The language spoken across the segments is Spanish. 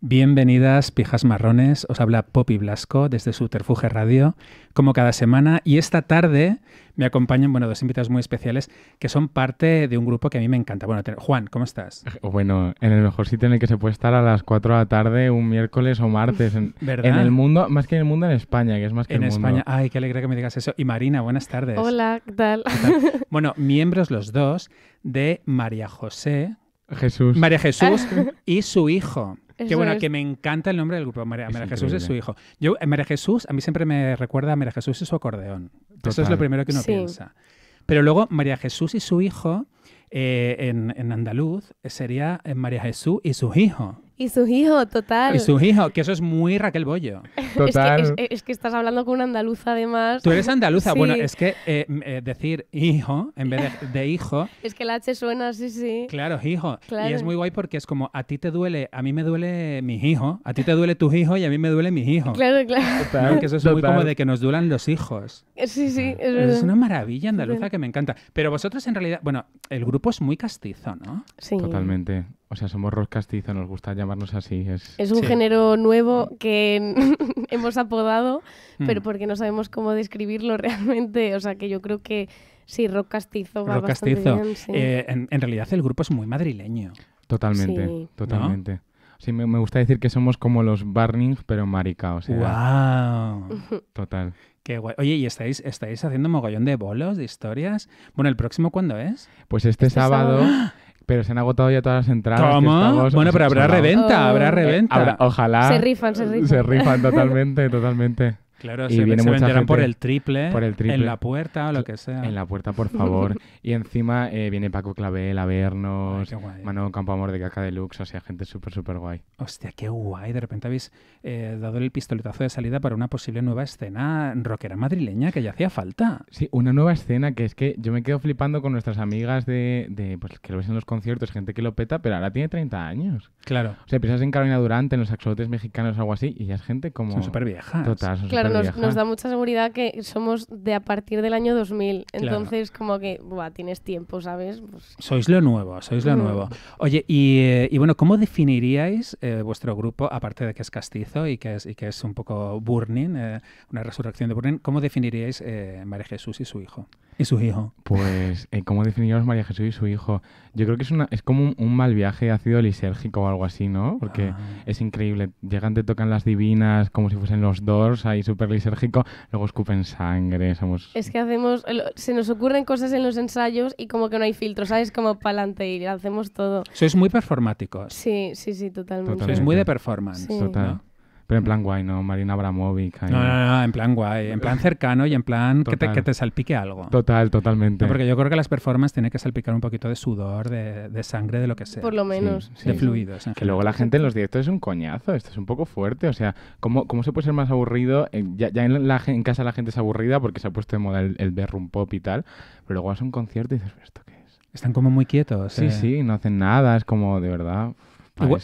Bienvenidas, pijas marrones. Os habla Poppy Blasco desde Suterfuge Radio, como cada semana. Y esta tarde me acompañan, bueno, dos invitados muy especiales que son parte de un grupo que a mí me encanta. Bueno, Juan, ¿cómo estás? Eh, bueno, en el mejor sitio en el que se puede estar a las 4 de la tarde, un miércoles o martes. En, ¿Verdad? el mundo, más que en el mundo, en España, que es más que en España. mundo. En España, ay, qué alegre que me digas eso. Y Marina, buenas tardes. Hola, ¿Qué tal? bueno, miembros los dos de María José, Jesús. María Jesús y su hijo. que bueno, que me encanta el nombre del grupo. María, Jesús y su hijo. Yo, eh, María Jesús, a mí siempre me recuerda a María Jesús y su acordeón. Eso es lo primero que uno piensa. Pero luego María Jesús y su hijo, eh, en, en, andaluz, eh, sería María Jesús y sus hijo. Y su hijo, total. Y su hijo, que eso es muy Raquel Bollo. Total. es, que, estás hablando con una andaluza, además. Tú eres andaluza. Bueno, es que eh, eh, decir hijo en vez de, hijo. es que la H suena, sí, sí. Claro, hijo. Y es muy guay porque es como a ti te duele, a mí me duele mi hijo, a ti te duele tu hijo y a mí me duele mi hijo. Claro, claro. Que eso es muy como de que nos duelan los hijos. Sí, sí, es Es una maravilla andaluza que me encanta. Pero vosotros en realidad, bueno, el grupo es muy castizo, ¿no? Sí. Totalmente. O sea, somos rock castizo, nos gusta llamarnos así. Es, un género nuevo que hemos apodado, mm. pero porque no sabemos cómo describirlo realmente. O sea, que yo creo que sí, rock castizo va bastante castizo. bien. Eh, en, realidad el grupo es muy madrileño. Totalmente, totalmente. Sí, me, gusta decir que somos como los Burning, pero marica, o sea... Total. Qué guay. Oye, ¿y estáis, estáis haciendo mogollón de bolos, de historias? Bueno, ¿el próximo cuándo es? Pues este, este sábado... Pero se han agotado ya todas las entradas. ¿Cómo? Bueno, pero habrá reventa, habrá oh. reventa. ojalá. Se rifan, se rifan. Se rifan totalmente, totalmente. Claro, se, viene por, el triple, En la puerta o lo que sea. En la puerta, por favor. y encima eh, viene Paco Clavel a vernos. Mano Campo amor de Caca Deluxe. O sea, gente súper, súper guay. Hostia, qué guay. De repente habéis eh, dado el pistoletazo de salida para una posible nueva escena rockera madrileña que ya hacía falta. Sí, una nueva escena que es que yo me quedo flipando con nuestras amigas de, pues, que lo ves en los conciertos, gente que lo peta, pero ahora tiene 30 años. Claro. O sea, piensas en Carolina Durante, en los axolotes mexicanos o algo así, y ya es gente como. Son súper viejas. Total, nos, da mucha seguridad que somos de a partir del año 2000. Entonces, como que, tienes tiempo, ¿sabes? Pues sois lo nuevo, sois lo nuevo. Oye, eh, y, bueno, ¿cómo definiríais eh, vuestro grupo, aparte de que es castizo y que es, y que es un poco Burning, eh, una resurrección de Burning, ¿cómo definiríais María Jesús y su hijo? y su hijo? Pues, eh, ¿cómo definimos María Jesús y su hijo? Yo creo que es, una, es como un, mal viaje ácido lisérgico o algo así, ¿no? Porque ah. es increíble. Llegan, te tocan las divinas como si fuesen los dos, ahí súper lisérgico, luego escupen sangre, somos... Es que hacemos... Se nos ocurren cosas en los ensayos y como que no hay filtro, ¿sabes? Como para adelante y hacemos todo. Sois muy performáticos. Sí, sí, sí, totalmente. Sois muy de performance. Total. Pero en plan guay, ¿no? Marina Abramovic. No, no, no, en plan guay. En plan cercano y en plan que te, que salpique algo. Total, totalmente. porque yo creo que las performances tienen que salpicar un poquito de sudor, de, sangre, de lo que sea. Por lo menos. De fluidos. Que luego la gente en los directos es un coñazo. Esto es un poco fuerte. O sea, ¿cómo, cómo se puede ser más aburrido? Eh, ya, en, la, en casa la gente es aburrida porque se ha puesto de moda el, bedroom pop y tal. Pero luego vas a un concierto y dices, ¿esto qué es? Están como muy quietos. Sí, eh. sí, no hacen nada. Es como, de verdad.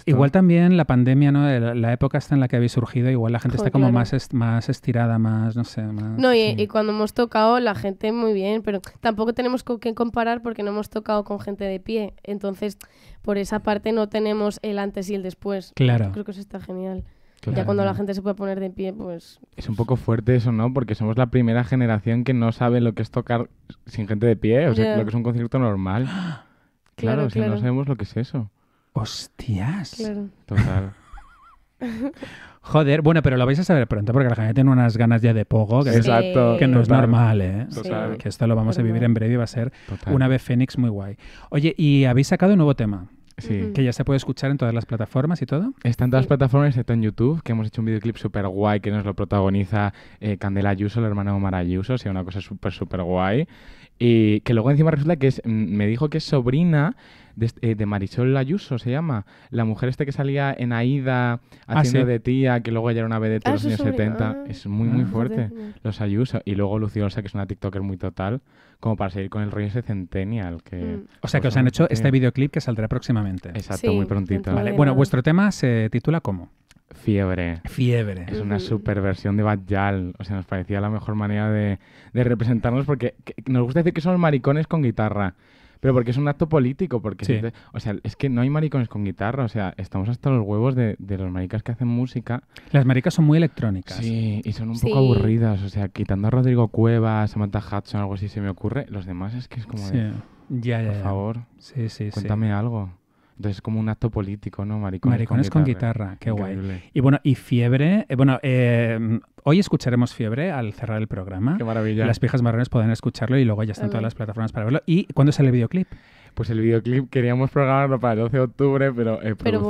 Igual, también la pandemia, ¿no? La, la, época hasta en la que habéis surgido, igual la gente está como más, más estirada, más, no sé, más... No, y, cuando hemos tocado, la gente muy bien, pero tampoco tenemos con qué comparar porque no hemos tocado con gente de pie. Entonces, por esa parte no tenemos el antes y el después. Claro. creo que eso está genial. Ya cuando la gente se puede poner de pie, pues... Es un poco fuerte eso, ¿no? Porque somos la primera generación que no sabe lo que es tocar sin gente de pie, o sea, lo que es un concierto normal. claro, si no sabemos lo que es eso. Hostias. Claro. Total. Joder, bueno, pero lo vais a saber pronto porque la gente tiene unas ganas ya de poco, que, que no es normal, ¿eh? Que esto lo vamos a vivir en breve y va a ser una vez Fénix muy guay. Oye, y habéis sacado un nuevo tema. Sí. Que ya se puede escuchar en todas las plataformas y todo. Está en todas las plataformas, excepto en YouTube, que hemos hecho un videoclip súper guay que nos lo protagoniza eh, Candela Ayuso, la hermana de Omar Ayuso, o sea, una cosa súper, súper guay. Y que luego encima resulta que mm, me dijo que es sobrina este, eh, de, Marisol Ayuso, se llama. La mujer este que salía en Aida ah, haciendo de tía, que luego ya era una vedette de ah, los años 70. Ah, es muy, muy fuerte. Los Ayuso. Y luego Olsa que es una TikToker muy total, como para seguir con el rollo ese centennial. Que, mm. O sea, que pues os han hecho este videoclip que saldrá próximamente. Exacto, muy prontito. Bueno, vuestro tema se titula ¿Cómo? Fiebre. Fiebre. Es una superversión de Bajal. O sea, nos parecía la mejor manera de, de representarnos porque nos gusta decir que somos maricones con guitarra. Pero porque es un acto político, porque... o sea, es que no hay maricones con guitarra, o sea, estamos hasta los huevos de, los maricas que hacen música. Las maricas son muy electrónicas. Sí, y son un poco aburridas, o sea, quitando a Rodrigo Cuevas, Samantha Hudson, algo así se me ocurre, los demás es que es como... ya, ya, Por favor, sí, sí, cuéntame algo. Entonces es como un acto político, ¿no? Maricones, con, guitarra. qué guay. Y bueno, y Fiebre, eh, bueno, eh, hoy escucharemos Fiebre al cerrar el programa. Qué maravilla. Las pijas marrones pueden escucharlo y luego ya están todas las plataformas para verlo. ¿Y cuándo sale el videoclip? Pues el videoclip queríamos programarlo para el 12 de octubre, pero eh, pero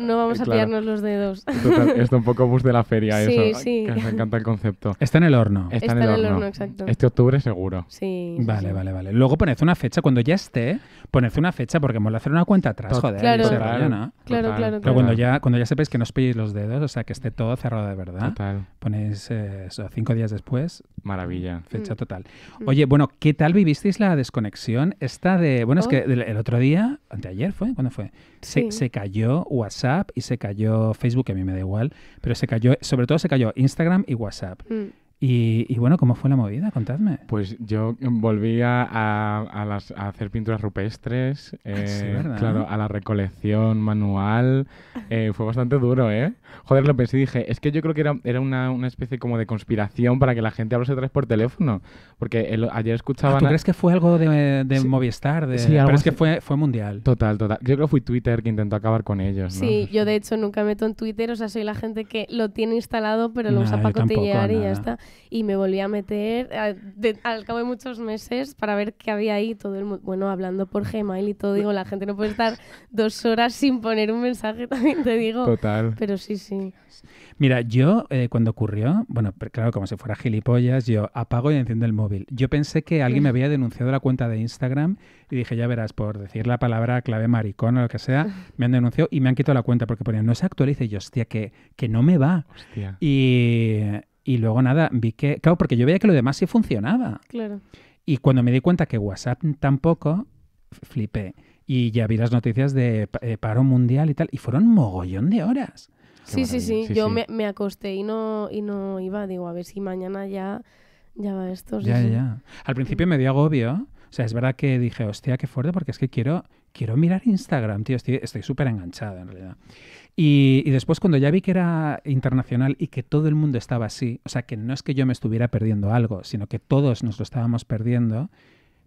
no, vamos a pillarnos los dedos. Esto es un poco bus de la feria eso. Sí. sí. nos encanta el concepto. Está en el horno. Está, en, el, horno. exacto. Este octubre seguro. Sí. Vale, vale, vale. Luego poned una fecha cuando ya esté poned una fecha porque mola hacer una cuenta atrás, joder. Claro, claro, claro, Pero cuando ya, cuando ya sepáis que no os pilléis los dedos, o sea, que esté todo cerrado de verdad. Ponéis eh, eso, cinco días después. Maravilla. Mm, fecha mm. total. Mm. Oye, bueno, ¿qué tal vivisteis la desconexión? Esta de, bueno, es oh. que el otro día, anteayer fue, ¿cuándo fue? Se, se cayó WhatsApp y se cayó Facebook, a mí me da igual, pero se cayó, sobre todo se cayó Instagram y WhatsApp. Y, bueno, ¿cómo fue la movida? Contadme. Pues yo volví a, hacer pinturas rupestres, ah, eh, claro, a la recolección manual. Eh, fue bastante duro, ¿eh? Joder, lo pensé y dije, es que yo creo que era, una, especie como de conspiración para que la gente hablase otra vez por teléfono. Porque ayer escuchaban... Ah, ¿Tú crees que fue algo de, Movistar? De, sí, pero es que fue, fue mundial. Total, total. Yo creo que fue Twitter que intentó acabar con ellos. ¿no? Sí, yo de hecho nunca meto en Twitter, o sea, soy la gente que lo tiene instalado pero lo usa para cotillear y ya está y me volví a meter al cabo de muchos meses para ver qué había ahí. Todo el bueno, hablando por Gmail y todo, digo, la gente no puede estar dos horas sin poner un mensaje, también te digo. Total. Pero sí, sí. Mira, yo eh, cuando ocurrió, bueno, claro, como si fuera gilipollas, yo apago y enciendo el móvil. Yo pensé que alguien me había denunciado la cuenta de Instagram y dije, ya verás, por decir la palabra clave maricón o lo que sea, me han denunciado y me han quitado la cuenta porque ponían, no se actualice y yo, hostia, que, que no me va. Hostia. Y, y luego nada, vi que, claro, porque yo veía que lo demás sí funcionaba. Claro. Y cuando me di cuenta que WhatsApp tampoco, flipé. Y ya vi las noticias de eh, paro mundial y tal, y fueron mogollón de horas. Sí, sí, sí, Yo Me, acosté y no, y no iba. Digo, a ver si mañana ya, ya va esto. ya, ya. Al principio me dio agobio. O sea, es verdad que dije, hostia, qué fuerte, porque es que quiero, quiero mirar Instagram, tío. Estoy súper enganchado enganchada, en realidad. Y, después cuando ya vi que era internacional y que todo el mundo estaba así, o sea, que no es que yo me estuviera perdiendo algo, sino que todos nos lo estábamos perdiendo,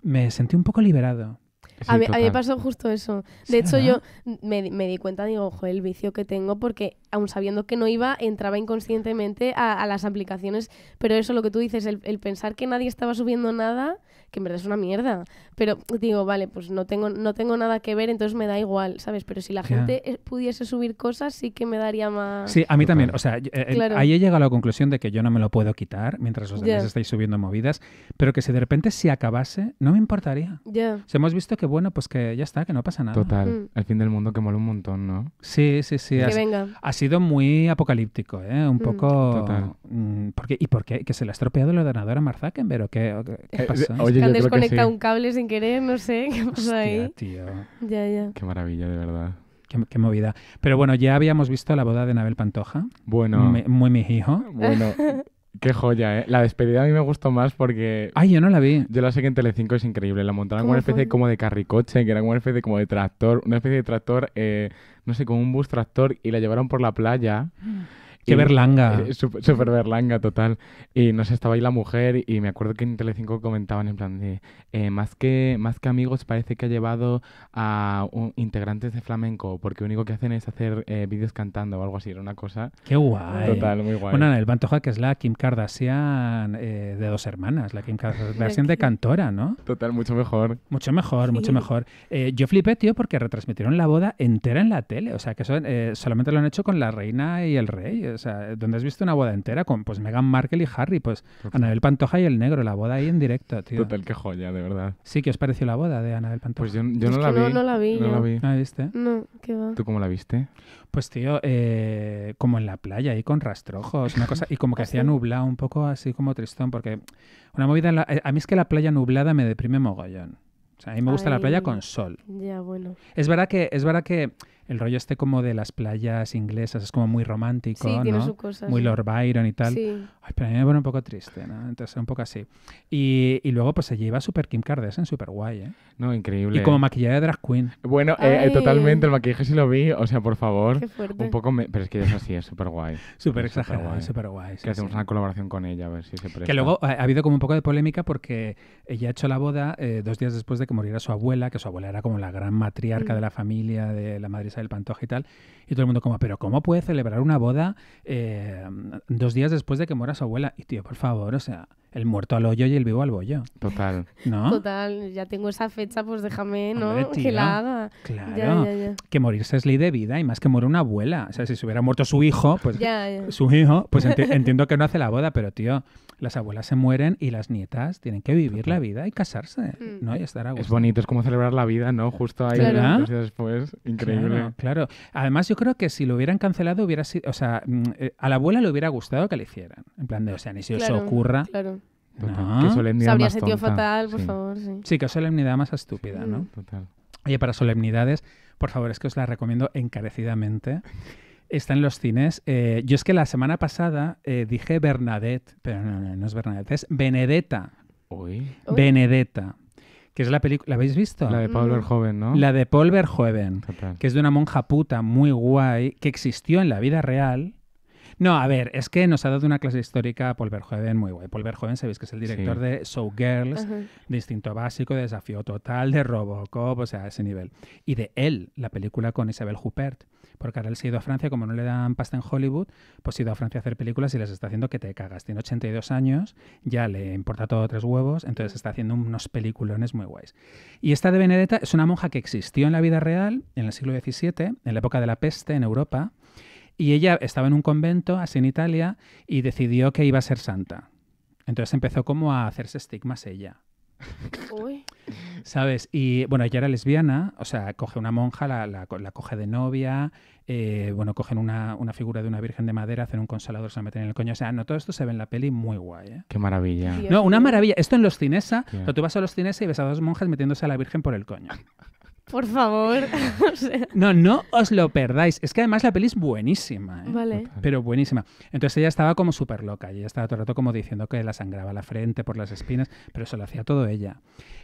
me sentí un poco liberado. a, mí, me pasó justo eso. De hecho, yo me, di cuenta, digo, ojo, el vicio que tengo, porque aún sabiendo que no iba, entraba inconscientemente a, las aplicaciones. Pero eso, lo que tú dices, el, pensar que nadie estaba subiendo nada, que en verdad es una mierda. Pero digo, vale, pues no tengo, no tengo nada que ver, entonces me da igual, ¿sabes? Pero si la gente eh, pudiese subir cosas, sí que me daría más... Sí, a mí también. O sea, eh, ahí he llegado a la conclusión de que yo no me lo puedo quitar mientras los demás estáis subiendo movidas, pero que si de repente se acabase, no me importaría. Ya. Yeah. Si hemos visto que, bueno, pues que ya está, que no pasa nada. Total. Mm. El fin del mundo que mola un montón, ¿no? Sí, sí, sí. Que venga. Ha sido muy apocalíptico, ¿eh? Un mm. poco... Total. Mm, ¿Por qué? ¿Y ¿Que se le ha estropeado el ordenador a Mark Zuckerberg? ¿O qué, qué, eh, pasa? Oye, que han desconectado un cable sin querer, no sé qué pasa ahí. Tío. Ya, ya. Qué maravilla, de verdad. Qué, movida. Pero bueno, ya habíamos visto la boda de Nabel Pantoja. Bueno. muy mi hijo. Bueno. Qué joya, ¿eh? La despedida a mí me gustó más porque... Ay, yo no la vi. Yo la sé que en Telecinco es increíble. La montaron con una especie como de carricoche, que era como una especie como de tractor, una especie de tractor, eh, no sé, con un bus tractor, y la llevaron por la playa. Mm. Qué berlanga. Eh, eh, berlanga, total. Y no estaba ahí la mujer y me acuerdo que en Telecinco comentaban en plan de, eh, más, que, más que amigos parece que ha llevado a integrantes de flamenco, porque lo único que hacen es hacer vídeos cantando o algo así, era una cosa. Qué guay. Total, muy guay. Bueno, el bantoja que es la Kim Kardashian de dos hermanas, la Kim Kardashian de cantora, ¿no? Total, mucho mejor. Mucho mejor, mucho mejor. yo flipé, tío, porque retransmitieron la boda entera en la tele, o sea, que solamente lo han hecho con la reina y el rey o donde has visto una boda entera con pues Meghan Markle y Harry, pues Anabel Pantoja y el negro, la boda ahí en directo, tío. Total, qué joya, de verdad. Sí, ¿qué os pareció la boda de Anabel Pantoja? Pues yo, no, la vi, no, la vi, no la viste? No, qué va. ¿Tú cómo la viste? Pues tío, eh, como en la playa, ahí con rastrojos, una cosa, y como que ah, hacía nublado un poco así como tristón, porque una movida, eh, a mí es que la playa nublada me deprime mogollón. O sea, a mí me gusta la playa con sol. Ya, bueno. Es verdad que, es verdad que el rollo este como de las playas inglesas, es como muy romántico, muy Lord Byron y tal. pero a mí me pone un poco triste, ¿no? Entonces, un poco así. Y, y luego, pues se lleva super Kim Kardashian, super guay, ¿eh? No, increíble. Y como maquillaje de drag queen. Bueno, eh, eh, totalmente, el maquillaje sí lo vi, o sea, por favor. Qué fuerte. Un poco, pero es que es así, es super guay. Súper exagerado, súper guay. que hacemos una colaboración con ella, a ver si se presta. Que luego eh, ha, habido como un poco de polémica porque ella ha hecho la boda dos días después de que muriera su abuela, que su abuela era como la gran matriarca mm. de la familia, de la madre el Pantoja y tal, y todo el mundo como, pero ¿cómo puede celebrar una boda eh, dos días después de que muera su abuela? Y tío, por favor, o sea, el muerto al hoyo y el vivo al bollo. Total. ¿No? Total, ya tengo esa fecha, pues déjame, ¿no? que la Claro. Que morirse es ley de vida y más que muere una abuela. O sea, si se hubiera muerto su hijo, pues su hijo, pues entiendo que no hace la boda, pero tío, las abuelas se mueren y las nietas tienen que vivir la vida y casarse, mm. ¿no? Y estar a Es bonito, es como celebrar la vida, ¿no? Justo ahí después, increíble. Claro, Además, yo creo que si lo hubieran cancelado, hubiera sido, o sea, mm, eh, a la abuela le hubiera gustado que le hicieran. En plan de, o sea, ni si os ocurra. Claro. No. Qué solemnidad Se habría más sentido fatal, por sí. favor. Sí. sí, qué solemnidad más estúpida, ¿no? Total. Oye, para solemnidades, por favor, es que os la recomiendo encarecidamente. Está en los cines. Eh, yo es que la semana pasada eh, dije Bernadette, pero no, no, no, es Bernadette, es Benedetta. Uy. Benedetta. Que es la película. ¿La habéis visto? La de Paul Verhoeven, ¿no? La de Paul Verhoeven. Que es de una monja puta muy guay que existió en la vida real. No, a ver, es que nos ha dado una clase histórica Paul Verhoeven muy guay. Paul Verhoeven, sabéis que es el director de Showgirls, Girls, de Instinto Básico, de Desafío Total, de Robocop, o sea, a ese nivel. Y de él, la película con Isabel Huppert porque ahora él se ha ido a Francia, como no le dan pasta en Hollywood, pues ha ido a Francia a hacer películas y les está haciendo que te cagas. Tiene 82 años, ya le importa todo tres huevos, entonces está haciendo unos peliculones muy guays. Y esta de Benedetta es una monja que existió en la vida real, en el siglo XVII, en la época de la peste en Europa, y ella estaba en un convento, así en Italia, y decidió que iba a ser santa. Entonces empezó como a hacerse estigmas ella. ¿Sabes? Y bueno, ella era lesbiana, o sea, coge una monja, la, coge de novia, eh, bueno, cogen una, figura de una virgen de madera, hacen un consolador, se meten en el coño. O sea, no, todo esto se ve en la peli muy guay, ¿eh? Qué maravilla. no, una maravilla. Esto en los cinesa, no tú vas a los cinesa y ves a dos monjas metiéndose a la virgen por el coño. Por favor. No, no os lo perdáis. Es que además la peli es buenísima. ¿eh? Vale. Pero buenísima. Entonces ella estaba como súper loca. Ella estaba todo el rato como diciendo que la sangraba la frente por las espinas, pero eso lo hacía todo ella.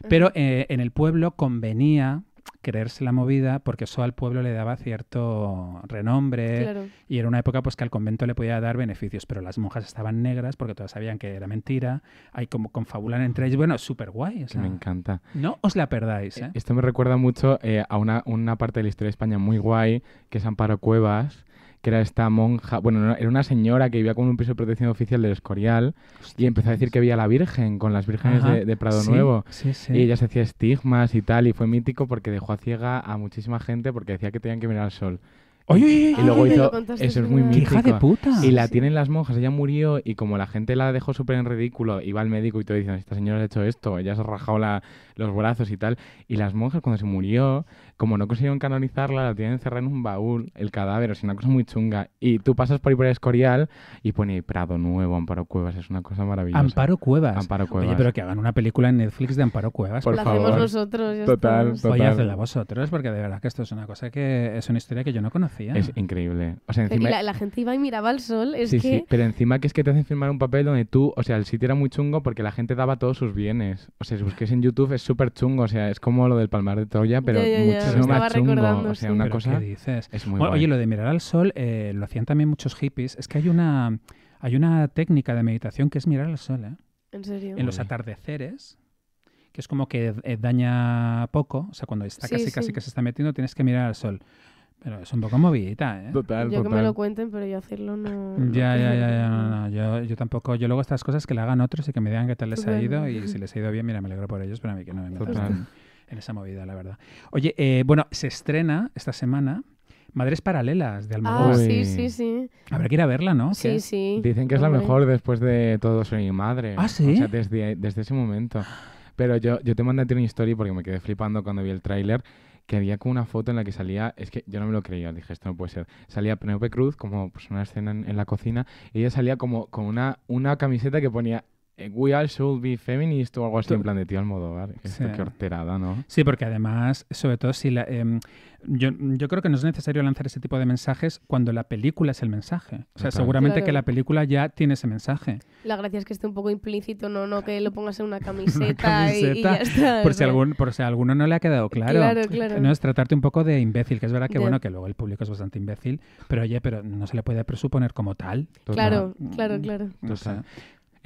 Pero eh, en el pueblo convenía creerse la movida porque eso al pueblo le daba cierto renombre y era una época pues que al convento le podía dar beneficios, pero las monjas estaban negras porque todas sabían que era mentira, hay como confabulan entre ellos, bueno, súper guay. me encanta. No os la perdáis. E, ¿eh? Esto me recuerda mucho eh, a una, una parte de la historia de España muy guay, que es Amparo Cuevas, que era esta monja, bueno, era una señora que vivía con un piso de protección oficial del Escorial y empezó a decir que había la Virgen con las vírgenes de, Prado Nuevo. Y ella se hacía estigmas y tal, y fue mítico porque dejó a ciega a muchísima gente porque decía que tenían que mirar al sol y luego hizo, eso es muy mítico. hija de puta! Y la tienen las monjas, ella murió y como la gente la dejó súper en ridículo, iba al médico y todo diciendo, esta señora ha hecho esto, ella se ha rajado la, los brazos y tal. Y las monjas cuando se murió, como no consiguieron canonizarla, la tienen encerrada en un baúl, el cadáver, sea, una cosa muy chunga. Y tú pasas por ahí por el Escorial y pone Prado Nuevo, Amparo Cuevas, es una cosa maravillosa. Amparo Cuevas. Cuevas. Oye, pero que hagan una película en Netflix de Amparo Cuevas. Por la favor. hacemos nosotros. total, total. vosotros, porque de verdad que esto es una cosa que es una historia que yo no conocía. Es increíble. la, gente iba y miraba al sol. sí, pero encima que es que te hacen firmar un papel donde tú, o sea, el sitio era muy chungo porque la gente daba todos sus bienes. O sea, si busques en YouTube es súper chungo. O sea, es como lo del Palmar de Troya, pero mucho más chungo. O sea, una cosa... Oye, lo de mirar al sol eh, lo hacían también muchos hippies. Es que hay una, hay una técnica de meditación que es mirar al sol, ¿eh? ¿En serio? En los atardeceres que es como que eh, daña poco, o sea, cuando está casi casi que se está metiendo, tienes que mirar al sol es un poco movidita, ¿eh? Total, Yo que me lo cuenten, pero yo hacerlo no... Ya, ya, ya, ya no, no. Yo, tampoco, yo luego estas cosas que la hagan otros y que me digan qué tal les ha ido y si les ha ido bien, mira, me alegro por ellos, pero a mí que no me metan en esa movida, la verdad. Oye, eh, bueno, se estrena esta semana... Madres Paralelas de Almodóvar. Ah, sí, sí, sí. Habrá que ir a verla, ¿no? Sí, sí. Dicen que es la mejor después de Todo soy mi madre. Ah, sí. O sea, desde, ese momento. Pero yo, yo te mandé a una historia porque me quedé flipando cuando vi el tráiler que había como una foto en la que salía, es que yo no me lo creía, dije, esto no puede ser. Salía Penelope Cruz como pues, una escena en, la cocina y ella salía como con una, una camiseta que ponía eh, We all should be feminist o algo así, en plan de tío Almodóvar. Sí. Qué horterada, ¿no? Sí, porque además, sobre todo si la, em, yo, yo, creo que no es necesario lanzar ese tipo de mensajes cuando la película es el mensaje. O sea, seguramente que la película ya tiene ese mensaje. La gracia es que esté un poco implícito, no, no que lo pongas en una camiseta, una camiseta y, Por si, algún, por si a alguno no le ha quedado claro. Claro, claro. No es tratarte un poco de imbécil, que es verdad que bueno, que luego el público es bastante imbécil, pero oye, pero no se le puede presuponer como tal. Claro, claro, claro. O sea, mm,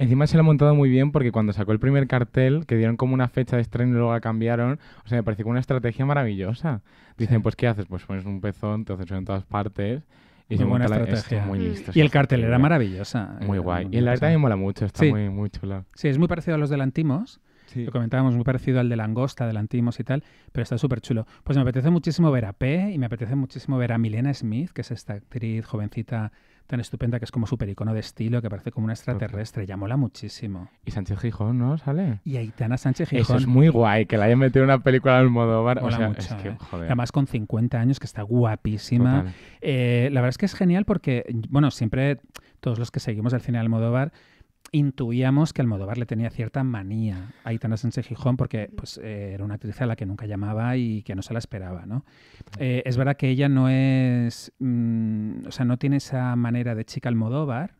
Encima se lo ha montado muy bien porque cuando sacó el primer cartel, que dieron como una fecha de estreno y luego la cambiaron, o sea, me pareció una estrategia maravillosa. Dicen, pues ¿qué haces? Pues pones un pezón, te haces en todas partes. Y muy buena estrategia. y el cartel era maravillosa. Eh, muy guay. y la verdad también mola mucho, está muy, muy chula. Sí, es muy parecido a los delantimos. Lantimos. Lo comentábamos, muy parecido al de langosta, Lantimos y tal, pero está súper chulo. Pues me apetece muchísimo ver a P y me apetece muchísimo ver a Milena Smith, que es esta actriz jovencita tan estupenda que es como súper icono de estilo, que parece como una extraterrestre. Ya mola muchísimo. Y Sánchez Gijón, ¿no? ¿Sale? Y Aitana Sánchez Gijón. es muy guay, que la hayan metido en una película al modo o sea, ¿eh? Además, con 50 años, que está guapísima. Eh, la verdad es que es genial porque, bueno, siempre todos los que seguimos el cine de Almodóvar intuíamos que Almodóvar le tenía cierta manía a Aitana Sánchez Gijón porque pues, eh, era una actriz a la que nunca llamaba y que no se la esperaba. ¿no? Eh, es verdad que ella no es, mm, o sea, no tiene esa manera de chica Almodóvar,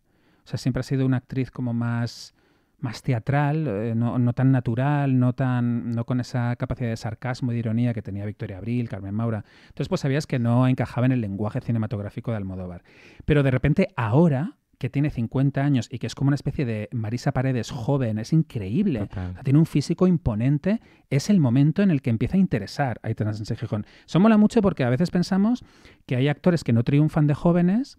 o sea, siempre ha sido una actriz como más más teatral, eh, no, tan natural, no tan no con esa capacidad de sarcasmo y de ironía que tenía Victoria Abril, Carmen Maura. Entonces, pues sabías que no encajaba en el lenguaje cinematográfico de Almodóvar. Pero de repente ahora que tiene 50 años y que es como una especie de Marisa Paredes joven, es increíble. tiene un físico imponente, es el momento en el que empieza a interesar a Aitana en Gijón. Eso mola mucho porque a veces pensamos que hay actores que no triunfan de jóvenes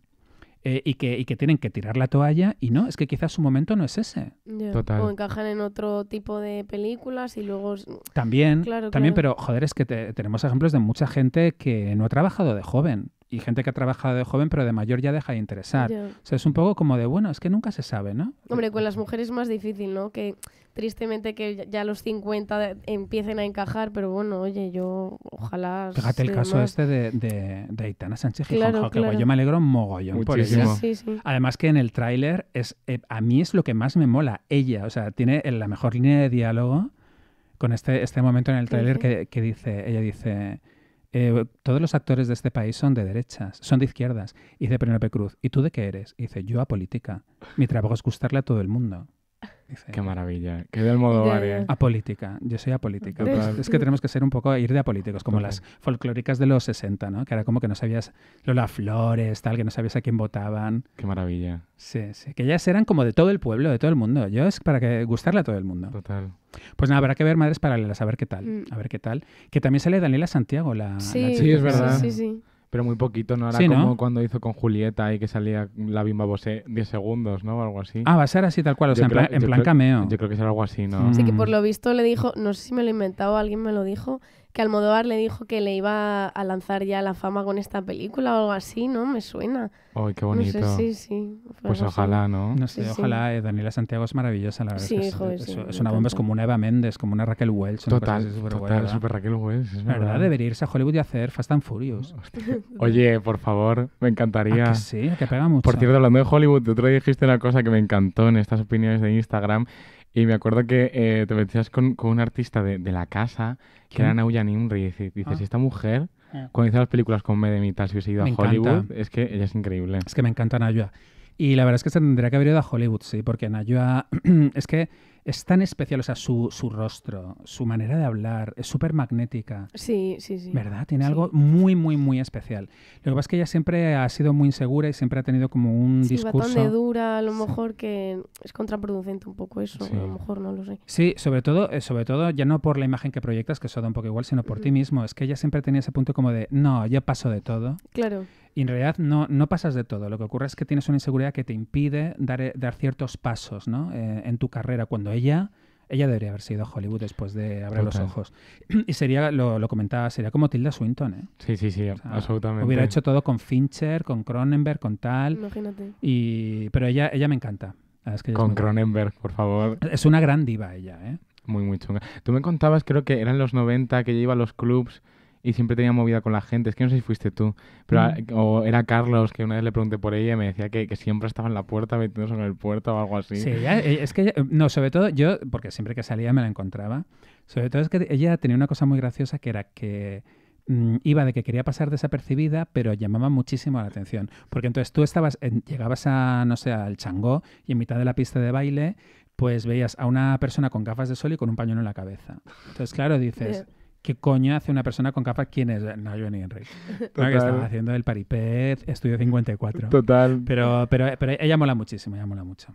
eh, y, que, tienen que tirar la toalla y no, es que quizás su momento no es ese. O encajan en otro tipo de películas y luego... También, también pero joder, es que tenemos ejemplos de mucha gente que no ha trabajado de joven y gente que ha trabajado de joven, pero de mayor ya deja de interesar. O sea, es un poco como de, bueno, es que nunca se sabe, ¿no? Hombre, con las mujeres es más difícil, ¿no? Que tristemente que ya los 50 empiecen a encajar, pero bueno, oye, yo ojalá... Fíjate el caso este de, de, Aitana Sánchez y claro, yo me alegro mogollón Muchísimo. sí, Además que en el tráiler es eh, a mí es lo que más me mola, ella, o sea, tiene la mejor línea de diálogo con este, este momento en el tráiler que, que dice, ella dice... Eh, todos los actores de este país son de derechas, son de izquierdas. Y dice Penélope Cruz, ¿y tú de qué eres? dice, yo a política. Mi trabajo es gustarle a todo el mundo. Qué maravilla. Qué del modo a Apolítica. Yo soy apolítica. es que tenemos que ser un poco, ir de apolíticos, como las folclóricas de los 60, ¿no? Que era como que no sabías Lola Flores, tal, que no sabías a quién votaban. Qué maravilla. Sí, sí. Que ellas eran como de todo el pueblo, de todo el mundo. Yo es para que gustarle a todo el mundo. Total. Pues nada, habrá que ver Madres Paralelas, a ver qué tal. Mm. A ver qué tal. Que también sale Daniela Santiago, la, sí, es verdad. sí, sí. Pero muy poquito, ¿no? Era como cuando hizo con Julieta y que salía la bimba Bosé 10 segundos, ¿no? O algo así. Ah, va a ser así tal cual, o sea, en, plan, cameo. Yo creo que será algo así, ¿no? Sí, que por mm. lo visto le dijo, no sé si me lo he inventado, alguien me lo dijo, que Almodóvar le dijo que le iba a lanzar ya la fama con esta película o algo así, ¿no? Me suena. ¡Ay, qué bonito! sí, sí. Pues ojalá, ¿no? No sé, ojalá. Eh, Daniela Santiago es maravillosa, la verdad. Sí, es, es, una bomba, es como una Eva Méndez, como una Raquel Welch. Total, total, super Raquel Welch. verdad, debería irse a Hollywood y hacer Fast and Furious. Oye, por favor, me encantaría. que sí, ¿A que pega mucho. Por cierto, hablando de Hollywood, otro dijiste una cosa que me encantó en estas opiniones de Instagram y me acuerdo que eh, te metías con, con un artista de, la casa, que era Nauja Nimri, y dices, ah. esta mujer, ah. cuando hizo las películas con Medem si hubiese ido a Hollywood, es que ella es increíble. Es que me encanta Nauja Y la verdad es que se tendría que haber ido a Hollywood, sí, porque Nauja es que es tan especial, o sea, su, su rostro, su manera de hablar, es súper magnética. Sí, sí, sí. ¿Verdad? Tiene algo muy, muy, muy especial. Lo que pasa es que ella siempre ha sido muy insegura y siempre ha tenido como un sí, discurso... Sí, de dura, a lo mejor que es contraproducente un poco eso, a lo mejor no lo sé. Sí, sobre todo, eh, sobre todo ya no por la imagen que proyectas, que eso da un poco igual, sino por ti mismo. Es que ella siempre tenía ese punto como de, no, yo paso de todo. Claro. Y en realidad no, no pasas de todo. Lo que ocurre es que tienes una inseguridad que te impide dar, eh, dar ciertos pasos ¿no? Eh, en tu carrera cuando ella, ella debería haber sido Hollywood después de abrir los ojos. Y sería, lo, comentaba, sería como Tilda Swinton, ¿eh? Sí, sí, sí, absolutamente. Hubiera hecho todo con Fincher, con Cronenberg, con tal. Imagínate. Y, pero ella, ella me encanta. con Cronenberg, por favor. Es una gran diva ella, ¿eh? Muy, muy chunga. Tú me contabas, creo que eran los 90, que ella iba a los clubs y siempre tenía movida con la gente. Es que no sé si fuiste tú, pero mm. eh, o era Carlos que una vez le pregunté por ella y me decía que, siempre estaba en la puerta metiéndose en el puerto o algo así. Sí, eh, es que, eh, no, sobre todo yo, porque siempre que salía me la encontraba, sobre todo es que ella tenía una cosa muy graciosa que era que mm, iba de que quería pasar desapercibida, pero llamaba muchísimo la atención. Porque entonces tú estabas, llegabas a, no sé, al changó y en mitad de la pista de baile pues veías a una persona con gafas de sol y con un pañuelo en la cabeza. Entonces, claro, dices, ¿Qué coño hace una persona con capa ¿Quién es? No, Johnny Enrique. que estaba haciendo el paripet, estudio 54. Total. Pero, pero, pero ella mola muchísimo, ella mola mucho.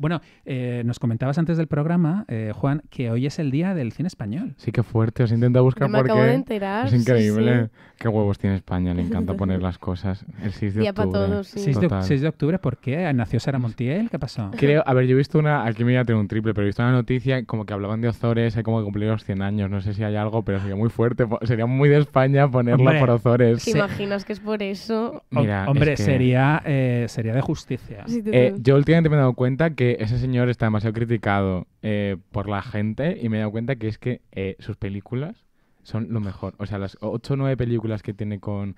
Bueno, eh, nos comentabas antes del programa, eh, Juan, que hoy es el día del cine español. Sí, qué fuerte. Os intento buscar me Acabo de enterar. Es increíble. Qué huevos tiene España, le encanta poner las cosas. El 6 de día octubre. Para todos, sí. 6, de, octubre, ¿por qué? ¿Nació Sara Montiel? ¿Qué pasó? Creo, a ver, yo he visto una. Aquí me voy un triple, pero he visto una noticia como que hablaban de Ozores, hay como que cumplir los 100 años. No sé si hay algo pero sería muy fuerte. Sería muy de España ponerla por Ozores. imaginas que es por eso? hombre, sería, eh, sería de justicia. Eh, yo últimamente me he dado cuenta que ese señor está demasiado criticado eh, por la gente y me he dado cuenta que es que sus películas son lo mejor. O sea, las ocho o nueve películas que tiene con,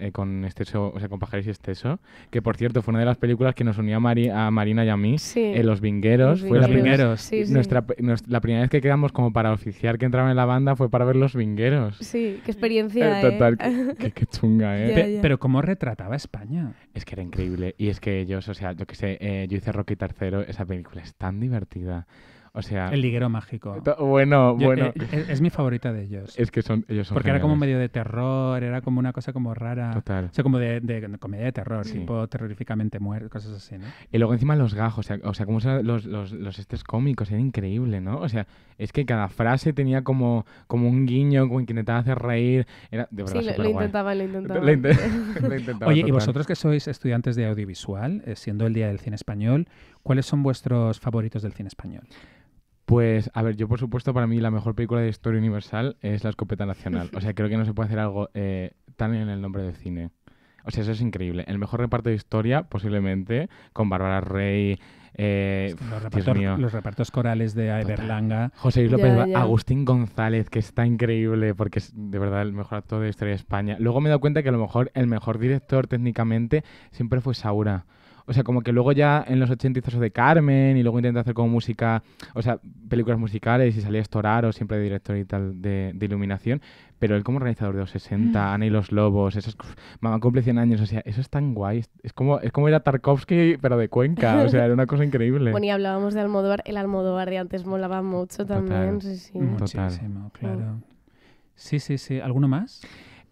eh, con, Esteso, o sea, con Pajares y Esteso, que por cierto fue una de las películas que nos unía a, Marina y a mí, eh, Los Vingueros, fue la la primera vez que quedamos como para oficiar que entraba en la banda fue para ver Los Vingueros. Sí, qué experiencia. Eh, total, qué, chunga, ¿eh? pero ¿cómo retrataba España? Es que era increíble. Y es que ellos, o sea, yo que sé, yo hice Rocky Tercero, esa película es tan divertida. El liguero mágico. Bueno, bueno. Eh, eh, es, mi favorita de ellos. Es que son, ellos son Porque era como medio de terror, era como una cosa como rara. Total. O sea, como de, comedia de terror, tipo terroríficamente muerto, cosas así, ¿no? Y luego encima los gajos, o sea, como los, los, cómicos, era increíble, ¿no? O sea, es que cada frase tenía como, como un guiño, como que intentaba hacer reír. Sí, lo, intentaba, lo intentaba. Oye, y vosotros que sois estudiantes de audiovisual, eh, siendo el Día del Cine Español, ¿Cuáles son vuestros favoritos del cine español? Pues, a ver, yo por supuesto, para mí la mejor película de historia universal es La Escopeta Nacional. O sea, creo que no se puede hacer algo eh, tan en el nombre del cine. O sea, eso es increíble. El mejor reparto de historia, posiblemente, con Bárbara Rey. Eh, los, repartos, corales de Everlanga. José Luis López, Agustín González, que está increíble porque es de verdad el mejor actor de historia de España. Luego me he dado cuenta que a lo mejor el mejor director técnicamente siempre fue Saura. O sea, como que luego ya en los 80 hizo eso de Carmen y luego intenta hacer como música, o sea, películas musicales y salía o siempre de director y tal de, iluminación. Pero él como realizador de los 60, mm. Ana y los Lobos, esos, Mamá cumple 100 años, o sea, eso es tan guay. Es como, es como era Tarkovsky, pero de Cuenca, o sea, era una cosa increíble. bueno, y hablábamos de Almodóvar, el Almodóvar de antes molaba mucho también. Sí, sí. Mm. Muchísimo, claro. Sí, sí, sí. ¿Alguno más?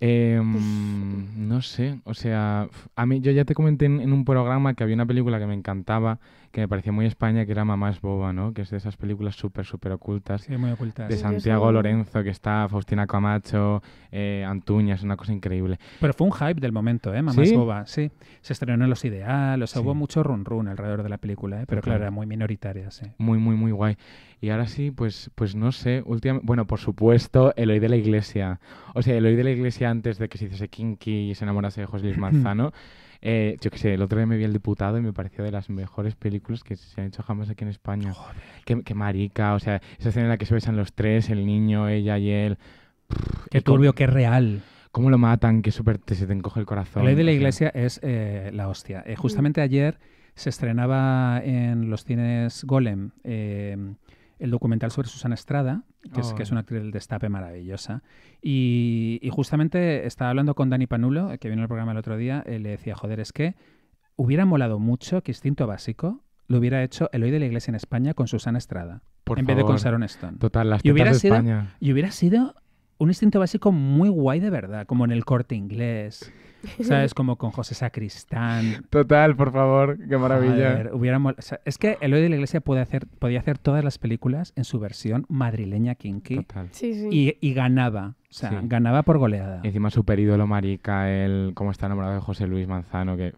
Em, no sé, o sea, a mí yo ya te comenté en, un programa que había una película que me encantaba, que me parecía muy España, que era Mamás Boba, ¿no? Que es de esas películas súper, súper ocultas. Sí, muy ocultas. De Santiago Lorenzo, que está Faustina Camacho, eh, Antuña, es una cosa increíble. Pero fue un hype del momento, ¿eh? Mamás Boba, sí. Se estrenó en Los ideales o sea, hubo mucho run run alrededor de la película, ¿eh? Pero claro, era muy minoritaria, sí. Muy, muy, muy guay. Y ahora sí, pues, pues no sé, últimamente... Bueno, por supuesto, El hoy de la Iglesia. O sea, El hoy de la Iglesia antes de que se hiciese kinky y se enamorase de José Luis Manzano... Eh, yo qué sé, el otro día me vi El Diputado y me pareció de las mejores películas que se han hecho jamás aquí en España. Qué, marica, o sea, esa escena en la que se besan los tres, el niño, ella y él. Qué turbio, qué real. ¿Cómo lo matan? Que súper se te encoge el corazón. La ley de la iglesia es eh, la hostia. Eh, justamente ayer se estrenaba en los cines Golem el documental sobre Susana Estrada, que, es, oh. una actriz del destape maravillosa. Y, justamente estaba hablando con Dani Panulo, que vino al programa el otro día, y le decía, joder, es que hubiera molado mucho que Instinto Básico lo hubiera hecho el hoy de la Iglesia en España con Susana Estrada, en vez de con Sharon Stone. Total, las de España. Y hubiera sido un instinto básico muy guay de verdad, como en el corte inglés, ¿Sabes? como con José Sacristán. Total, por favor, qué maravilla. es que Eloy de la Iglesia puede hacer, podía hacer todas las películas en su versión madrileña kinky. Total. Sí, sí. Y, ganaba. O sea, ganaba por goleada. Y encima su ídolo marica, el cómo está enamorado de José Luis Manzano, que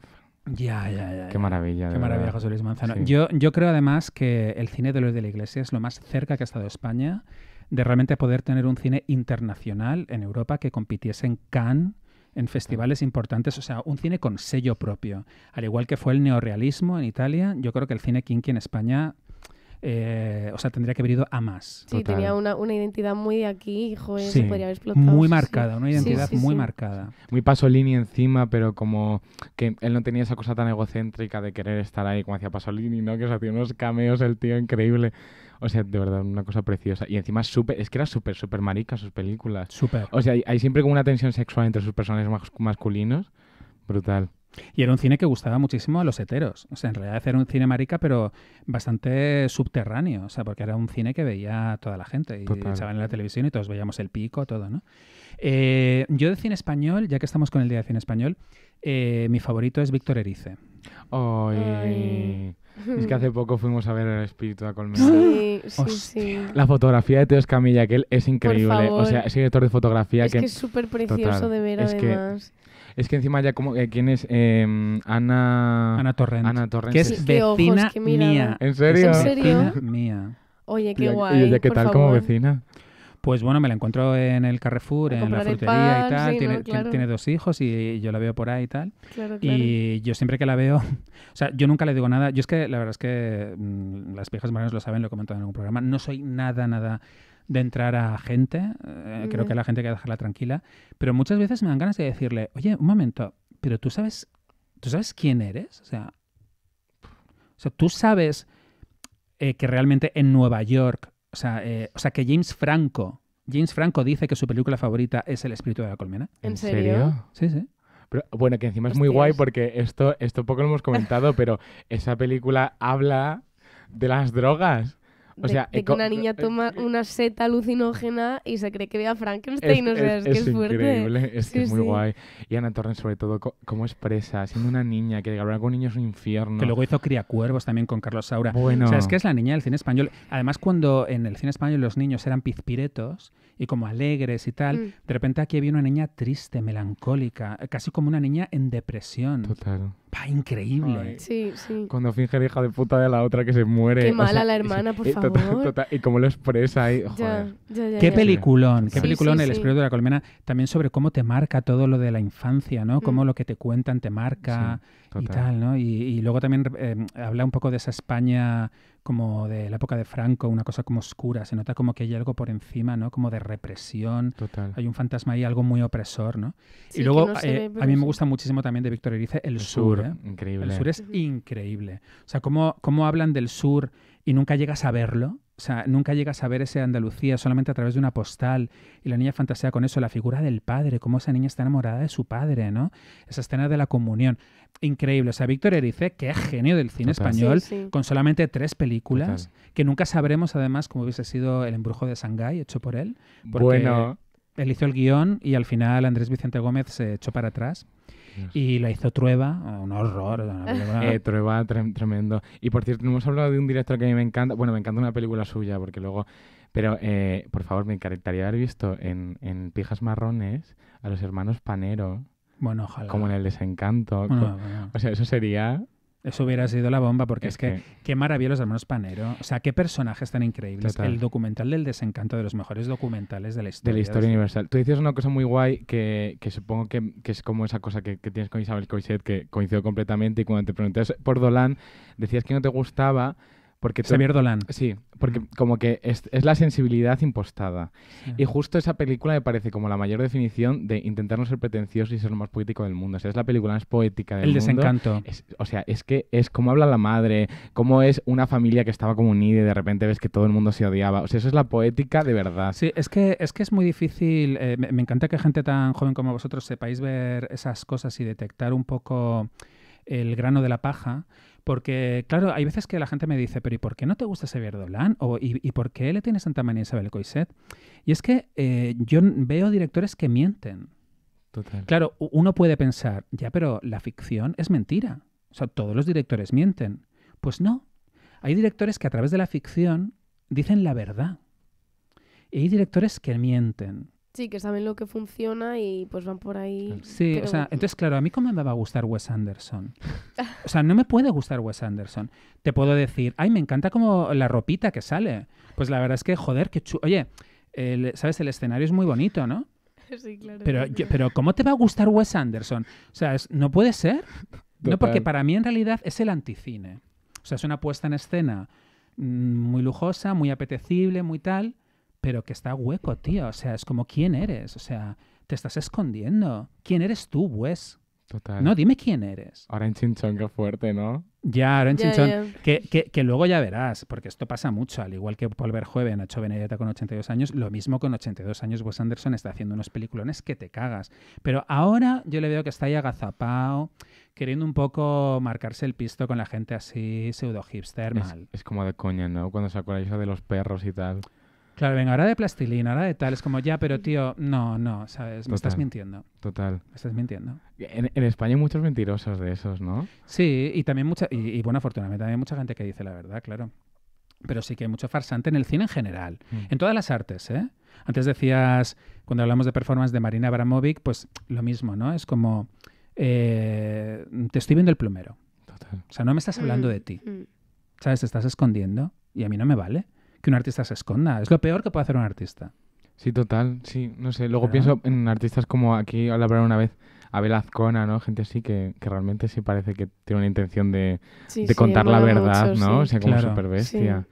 ya, ya, ya. Qué maravilla. Qué maravilla, José Luis Manzano. Yo, yo creo además que el cine de Eloy de la Iglesia es lo más cerca que ha estado España de realmente poder tener un cine internacional en Europa que compitiese en Cannes en festivales importantes, o sea, un cine con sello propio. Al igual que fue el neorealismo en Italia, yo creo que el cine kinky en España eh, o sea, tendría que haber ido a más. Sí, tenía una, identidad muy aquí, hijo eh, sí, podría haber explotado. Muy marcada, una identidad muy marcada. Muy Pasolini encima, pero como que él no tenía esa cosa tan egocéntrica de querer estar ahí como hacía Pasolini, ¿no? Que se hacía unos cameos el tío increíble. O sea, de verdad, una cosa preciosa. Y encima es que era súper, súper marica sus películas. Súper. O sea, hay, siempre como una tensión sexual entre sus personajes masculinos. Brutal. Y era un cine que gustaba muchísimo a los heteros. O sea, en realidad era un cine marica, pero bastante subterráneo. O sea, porque era un cine que veía toda la gente. Y echaban en la televisión y todos veíamos el pico, todo, ¿no? Eh, yo de cine español, ya que estamos con el día de cine español, eh, mi favorito es Víctor Erice. Ay. Es que hace poco fuimos a ver el espíritu de Colmena. Sí, sí, sí. La fotografía de Teos Camilla que él es increíble. O sea, es director de fotografía. Es que, es súper precioso de ver, es además. Que, es que encima ya como... Eh, ¿Quién es? Eh, Ana... Ana Torrent. Ana Torrent. Que es, vecina ojos, mía. ¿En serio? ¿En serio? mía. Oye, qué guay, ¿Y ella qué tal como vecina? Pues bueno, me la encuentro en el Carrefour, en la frutería y tal. tiene, dos hijos y yo la veo por ahí y tal. Y yo siempre que la veo, o sea, yo nunca le digo nada. Yo es que la verdad es que mm, las viejas marinas lo saben, lo he comentado en algún programa. No soy nada, nada de entrar a gente. Eh, creo que la gente hay que dejarla tranquila. Pero muchas veces me dan ganas de decirle, oye, un momento, pero tú sabes, tú sabes quién eres. O sea, tú sabes eh, que realmente en Nueva York o sea, eh, o sea, que James Franco, James Franco dice que su película favorita es El espíritu de la colmena. ¿En serio? Sí, sí. Pero, bueno, que encima es muy guay porque esto, esto poco lo hemos comentado, pero esa película habla de las drogas de, o sea, eh, que una niña eh, toma eh, una seta alucinógena y se cree que ve a Frankenstein. Es, es, Increíble, es muy guay. Y Ana Torres, sobre todo, cómo expresa, siendo una niña, que hablar con niños es un infierno. Que luego hizo Cría Cuervos también con Carlos Saura. Bueno. O sea, es que es la niña del cine español. Además, cuando en el cine español los niños eran pizpiretos, y como alegres y tal. Mm. De repente aquí había una niña triste, melancólica, casi como una niña en depresión. Total. Va, increíble. Sí, sí. Cuando finge hija de puta de la otra que se muere. Qué mala la hermana, por favor. y cómo lo expresa ahí. Joder. qué peliculón, qué peliculón El espíritu de la colmena. También sobre cómo te marca todo lo de la infancia, ¿no? Cómo mm. lo que te cuentan te marca y tal, ¿no? Y, luego también eh, habla un poco de esa España como de la época de Franco, una cosa como oscura, se nota como que hay algo por encima, ¿no? Como de represión, Total. hay un fantasma ahí, algo muy opresor, ¿no? y luego eh, a mí me gusta muchísimo también de Víctor Erice el, sur, ¿eh? increíble. El sur es increíble. O sea, cómo, cómo hablan del sur y nunca llegas a verlo, o sea, nunca llegas a ver ese Andalucía solamente a través de una postal. Y la niña fantasea con eso, la figura del padre, cómo esa niña está enamorada de su padre, ¿no? Esa escena de la comunión. Increíble. O sea, Víctor Erice, que es genio del cine español, con solamente tres películas, que nunca sabremos además cómo hubiese sido El embrujo de Shanghái, hecho por él. Porque Él hizo el guión y al final Andrés Vicente Gómez se echó para atrás y la hizo Trueba, un horror. Una eh, Trueba, tremendo. Y por cierto, no hemos hablado de un director que a mí me encanta, bueno, me encanta una película suya, porque luego... Pero, eh, por favor, me encantaría haber visto en, Pijas Marrones a los hermanos Panero. Bueno, ojalá. Como en El Desencanto. O sea, eso sería eso hubiera sido la bomba, porque es, que, qué maravilla los hermanos Panero. O sea, qué personajes tan increíbles. El documental del desencanto de los mejores documentales de la historia. De la historia universal. Tú dices una cosa muy guay que, supongo que, es como esa cosa que, tienes con Isabel Coixet, que coincido completamente. Y cuando te pregunté por Dolan, decías que no te gustaba porque Xavier Dolan. Sí, porque mm. como que es, la sensibilidad impostada. Y justo esa película me parece como la mayor definición de intentar no ser pretencioso y ser lo más poético del mundo. O es la película más poética del mundo. El desencanto. o sea, es que es como habla la madre, cómo es una familia que estaba como unida y de repente ves que todo el mundo se odiaba. O sea, eso es la poética de verdad. Sí, es que es, que es muy difícil. Eh, me, me encanta que gente tan joven como vosotros sepáis ver esas cosas y detectar un poco el grano de la paja, porque, claro, hay veces que la gente me dice, pero ¿y por qué no te gusta Xavier Dolan? O, ¿y, por qué le tienes tanta manía a Isabel Coiset? Y es que eh, yo veo directores que mienten. Total. Claro, uno puede pensar, ya, pero la ficción es mentira. O sea, todos los directores mienten. Pues no. Hay directores que a través de la ficción dicen la verdad. Y hay directores que mienten. Sí, que saben lo que funciona y pues van por ahí. Sí, o sea, entonces claro, a mí cómo me va a gustar Wes Anderson. O sea, no me puede gustar Wes Anderson. Te puedo decir, ay, me encanta como la ropita que sale. Pues la verdad es que, joder, qué chulo. Oye, ¿sabes? El escenario es muy bonito, ¿no? Sí, claro. Pero, pero ¿cómo te va a gustar Wes Anderson? O sea, no puede ser. No, porque para mí en realidad es el anticine. O sea, es una puesta en escena mm, muy lujosa, muy apetecible, muy tal pero que está hueco, tío. O sea, es como, ¿quién eres? O sea, te estás escondiendo. ¿Quién eres tú, Wes? Pues? Total. No, dime quién eres. Ahora en Chinchón, qué fuerte, ¿no? Ya, ahora en Chinchón. Que, luego ya verás, porque esto pasa mucho. Al igual que Paul Verhoeven, hecho Benedetta con 82 años, lo mismo con 82 años Wes Anderson está haciendo unos peliculones que te cagas. Pero ahora yo le veo que está ahí agazapao, queriendo un poco marcarse el pisto con la gente así pseudo hipster mal. Es como de coña, ¿no? Cuando se acuerda de los perros y tal. Claro, venga, ahora de plastilina, ahora de tal. Es como, ya, pero mm. tío, no, no, ¿sabes? me estás mintiendo. Total. Me estás mintiendo. En, España hay muchos mentirosos de esos, ¿no? Sí, y también mucha. Y, buena bueno, afortunadamente también hay mucha gente que dice la verdad, claro. Pero sí que hay mucho farsante en el cine en general. Mm. En todas las artes, ¿eh? Antes decías, cuando hablamos de performance de Marina Abramovic, pues lo mismo, ¿no? Es como, eh, te estoy viendo el plumero. Total. O sea, no me estás hablando mm, de ti. ¿Sabes? Te estás escondiendo y a mí no me vale que un artista se esconda. Es lo peor que puede hacer un artista. Sí, total, sí, no sé. Luego pienso en artistas como aquí hablaron una vez, Abel Azcona, ¿no? Gente así que, realmente sí parece que tiene una intención de, contar la verdad, ¿no? O sea, como super bestia.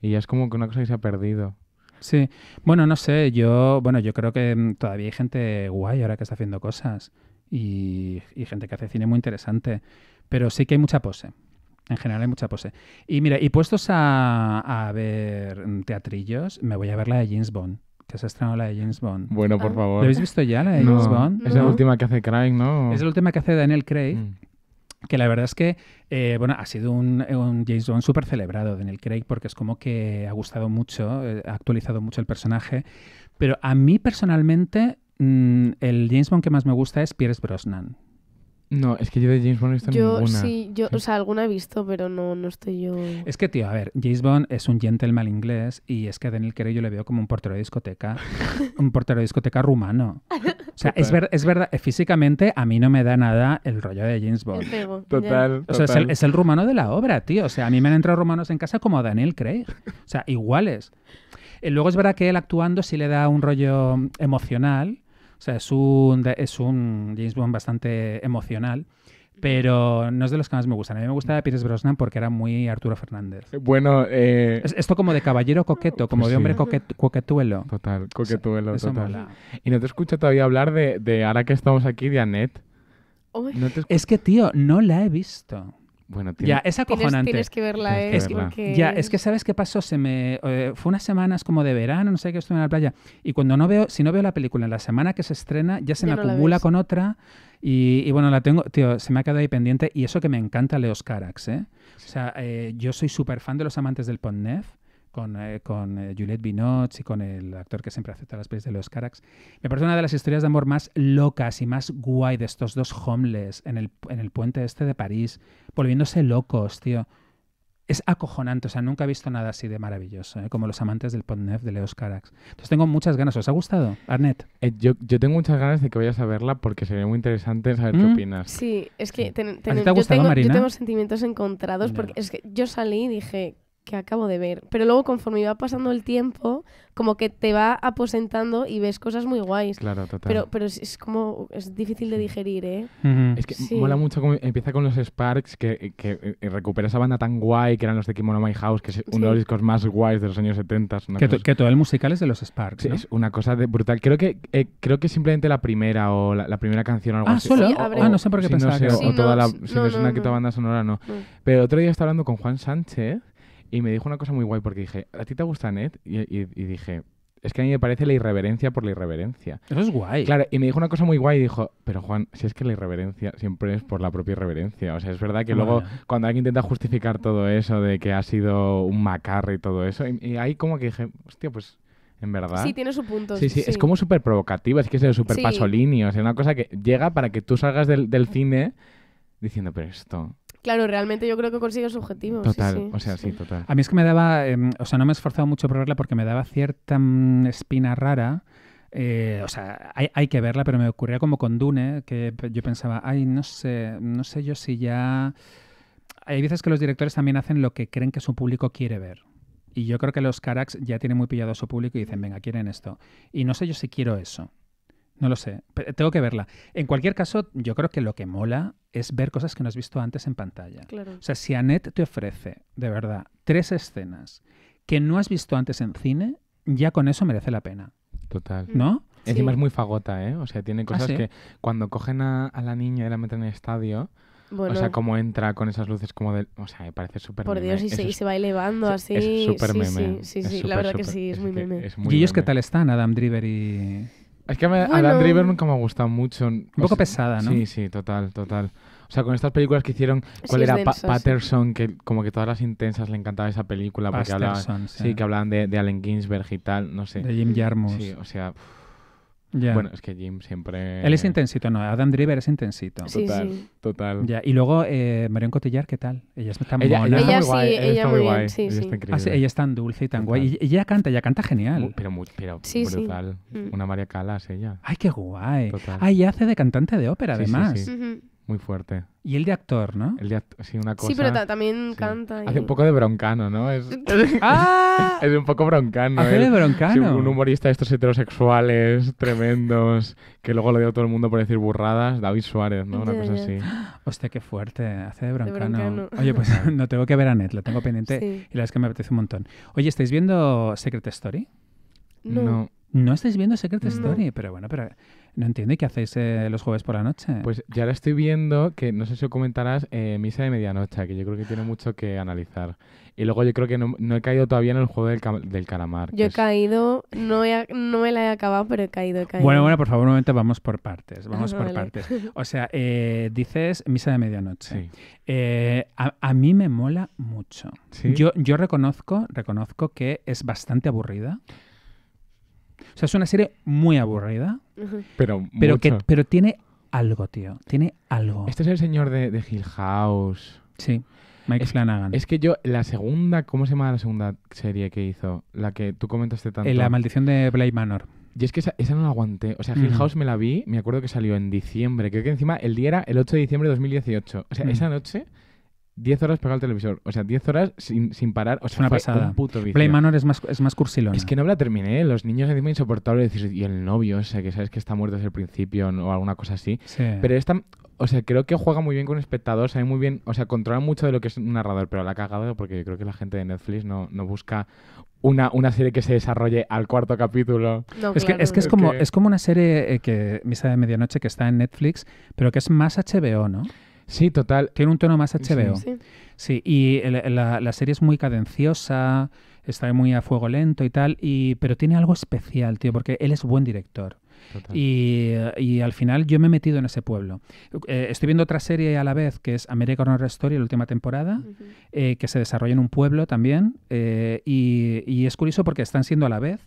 Y ya es como que una cosa que se ha perdido. Sí, bueno, no sé, yo, bueno, yo creo que mm, todavía hay gente guay ahora que está haciendo cosas y, y gente que hace cine muy interesante, pero sí que hay mucha pose. En general hay mucha pose. Y mira, y puestos a, ver teatrillos, me voy a ver la de James Bond que se ha la de James Bond. Bueno, por ah. favor. ¿Lo habéis visto ya, la de James Bond? Es la última que hace Craig, ¿no? Es la última que hace Daniel Craig. Mm. Que la verdad es que, eh, bueno, ha sido un, James Bond súper celebrado, Daniel Craig, porque es como que ha gustado mucho, eh, ha actualizado mucho el personaje. Pero a mí personalmente, mm, el James Bond que más me gusta es Pierce Brosnan. No, es que yo de James Bond he visto yo, Sí, yo, o sea, alguna he visto, pero no, no estoy yo. Es que, tío, a ver, James Bond es un gentleman inglés y es que a Daniel Craig yo le veo como un portero de discoteca, un portero de discoteca rumano. O sea, es, verdad, físicamente a mí no me da nada el rollo de James Bond. Total, O sea, es el, es el, rumano de la obra, tío. O sea, a mí me han entrado rumanos en casa como a Daniel Craig. O sea, iguales. Y eh, luego es verdad que él actuando sí le da un rollo emocional o sea, es un, es un James Bond bastante emocional pero no es de los que más me gustan. A mí me gustaba Pierce Brosnan porque era muy Arturo Fernández. Eh, bueno, eh... esto como de caballero coqueto, como pues de hombre coquetuelo. Total, coquetuelo, total. Y no te escucho todavía hablar de, ahora que estamos aquí, de Annette. es que, tío, no la he visto. Bueno, Ya, es acojonante. Tienes, que verla, Ya, es que ¿sabes qué pasó? Se me, eh, fue unas semanas como de verano, no sé qué, estuve en la playa. Y cuando no veo, si no veo la película en la semana que se estrena, ya se me acumula con otra. Y, bueno, la tengo, tío, se me ha quedado ahí pendiente. Y eso que me encanta Leos Carax, ¿eh? O sea, eh, yo soy súper fan de los amantes del Pont Neuf con, eh, eh, Juliette Binoche y con el actor que siempre acepta las pelis de los Carax. Me parece una de las historias de amor más locas y más guay de estos dos homeless en el, en el puente este de París, volviéndose locos, tío. Es acojonante, o sea, nunca he visto nada así de maravilloso, eh, como los amantes del Pont-Neuf de Leos Carax. Entonces tengo muchas ganas. ¿Os ha gustado, Arnett? yo, tengo muchas ganas de que vayas a verla porque sería muy interesante saber qué mm. opinas. Sí, es que tengo, sentimientos encontrados porque es que yo salí y dije, que acabo de ver. Pero luego conforme va pasando el tiempo, como que te va aposentando y ves cosas muy guays. Claro, total. Pero, pero es, como, es difícil de digerir, ¿eh? Es que mola mucho empieza con los Sparks, que, eh, recupera esa banda tan guay que eran los de Kimono My House, que es uno de los discos más guays de los años 70. Que, que, todo el musical es de los Sparks, sí, es una cosa de brutal. Creo que, eh, creo que simplemente la primera o la, primera canción o algo ah, así. ¿solo? ah, no sé por qué pensaba no que... O, toda Si es una banda sonora, no. Pero otro día estaba hablando con Juan Sánchez y me dijo una cosa muy guay porque dije, ¿a ti te gusta Ned? Y, dije, es que a mí me parece la irreverencia por la irreverencia. Eso es guay. Claro, y me dijo una cosa muy guay y dijo, pero Juan, si es que la irreverencia siempre es por la propia irreverencia. O sea, es verdad que luego cuando alguien intenta justificar todo eso de que ha sido un macarre y todo eso, y, ahí como que dije, hostia, pues en verdad. Sí, tiene su punto. Sí, sí, es como súper provocativa, es que es el súper sí. sea, una cosa que llega para que tú salgas del, cine diciendo, pero esto, Claro, realmente yo creo que consigue su objetivo. Total, o sea, sí, total. A mí es que me daba, em, o sea, no me he esforzado mucho por verla porque me daba cierta mm, espina rara. Eh, o sea, hay, que verla, pero me ocurría como con Dune, que yo pensaba, ay, no sé, no sé yo si ya... Hay veces que los directores también hacen lo que creen que su público quiere ver. Y yo creo que los Carax ya tienen muy pillado a su público y dicen, venga, quieren esto. Y no sé yo si quiero eso. No lo sé, tengo que verla. En cualquier caso, yo creo que lo que mola es ver cosas que no has visto antes en pantalla. Claro. O sea, si Annette te ofrece, de verdad, tres escenas que no has visto antes en cine, ya con eso merece la pena. Total. Mm. ¿No? Encima es muy fagota, ¿eh? O sea, tiene ah, cosas que cuando cogen a, la niña y la meten en el estadio, o sea, cómo entra con esas luces como del... O sea, me parece súper Por Dios, y se, y se, va elevando así. súper meme. Sí, sí, sí, la verdad que sí, es, muy meme. y ellos qué tal están, Adam Driver y... Es que a la Driver me ha gustado mucho. Un poco pesada, ¿no? Sí, sí, total, total. O sea, con estas películas que hicieron, ¿cuál era? Patterson, que como que todas las intensas le encantaba esa película porque sí. que hablaban de, Allen Ginsberg y tal, no sé. De Jim Jarmusch. Sí, o sea. Bueno, es que Jim siempre... Él es intensito, no. Adam Driver es intensito. total, total. Ya. Y luego, eh, Marion Cotillar, ¿qué tal? Ella es tan buena. ella, está muy guay. Sí, ella, está muy guay. ella, está ella es tan dulce y tan guay. Y ella canta, ella canta genial. pero, muy, pero brutal. Mm. Una María Calas, ella. Ay, qué guay. Ay, ella hace de cantante de ópera, además. sí, sí. Muy fuerte. Y el de actor, ¿no? El de sí, una cosa. Sí, pero también canta. Y... Hace un poco de broncano, ¿no? Es, ¡Ah! es un poco broncano. Hace ¿eh? de broncano. un humorista de estos heterosexuales tremendos que luego lo dio todo el mundo por decir burradas. David Suárez, ¿no? Una cosa así. Hostia, qué fuerte. Hace de broncano. Oye, pues no tengo que ver a Net, lo tengo pendiente y la verdad es que me apetece un montón. Oye, ¿estáis viendo Secret Story? No. No, estáis viendo Secret Story, pero bueno, pero no entiendo, qué hacéis eh, los jueves por la noche? Pues ya lo estoy viendo que, no sé si comentarás, eh, Misa de Medianoche, que yo creo que tiene mucho que analizar. Y luego yo creo que no, he caído todavía en el juego del, calamar. Yo he caído, no, me la he acabado, pero he caído, caído. Bueno, bueno, por favor, un momento, vamos por partes, ah, vamos por partes. O sea, eh, dices Misa de Medianoche. Sí. A, mí me mola mucho. Yo, yo reconozco, reconozco que es bastante aburrida. O sea, es una serie muy aburrida, pero, pero, que, pero tiene algo, tío. Tiene algo. Este es el señor de, de Hill House. Sí. Mike es, Flanagan. Es que yo, la segunda, ¿cómo se llama la segunda serie que hizo? La que tú comentaste tanto. Eh, la maldición de Blade Manor. Y es que esa, no la aguanté. O sea, Hill mm. House me la vi, me acuerdo que salió en diciembre. Creo que encima el día era el 8 de diciembre de 2018. O sea, mm. esa noche 10 horas pegado el televisor. O sea, 10 horas sin, parar. O sea, una pasada. Un puto Playmanor es más, es más cursilón Es que no la terminé. Los niños encima insoportables. Decir, y el novio, o sea, que sabes que está muerto desde el principio o alguna cosa así. Pero esta, o sea, creo que juega muy bien con espectadores sabe muy bien, o sea, controla mucho de lo que es un narrador, pero la ha cagado porque yo creo que la gente de Netflix no, no busca una, una serie que se desarrolle al cuarto capítulo. es, que, es que es como, es como una serie eh, que Misa de Medianoche que está en Netflix, pero que es más HBO, ¿no? Sí, total. Tiene un tono más HBO. Sí, sí. y la, serie es muy cadenciosa, está muy a fuego lento y tal, pero tiene algo especial, tío, porque él es buen director. Y, y, al final yo me he metido en ese pueblo. Eh, estoy viendo otra serie a la vez que es American Horror Story, la última temporada, eh, que se desarrolla en un pueblo también. Eh, y, y, es curioso porque están siendo a la vez.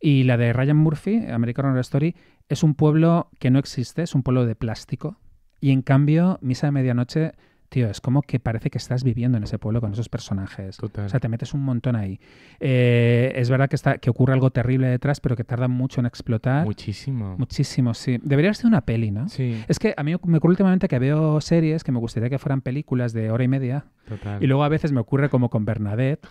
Y la de Ryan Murphy, American Horror Story, es un pueblo que no existe, es un pueblo de plástico. Y en cambio, Misa de Medianoche, tío, es como que parece que estás viviendo en ese pueblo con esos personajes. Total. O sea, te metes un montón ahí. Eh, es verdad que, está, que ocurre algo terrible detrás, pero que tarda mucho en explotar. Muchísimo. Muchísimo, sí. Debería ser una peli, ¿no? Sí. Es que a mí me ocurre últimamente que veo series que me gustaría que fueran películas de hora y media. Total. Y luego a veces me ocurre como con Bernadette,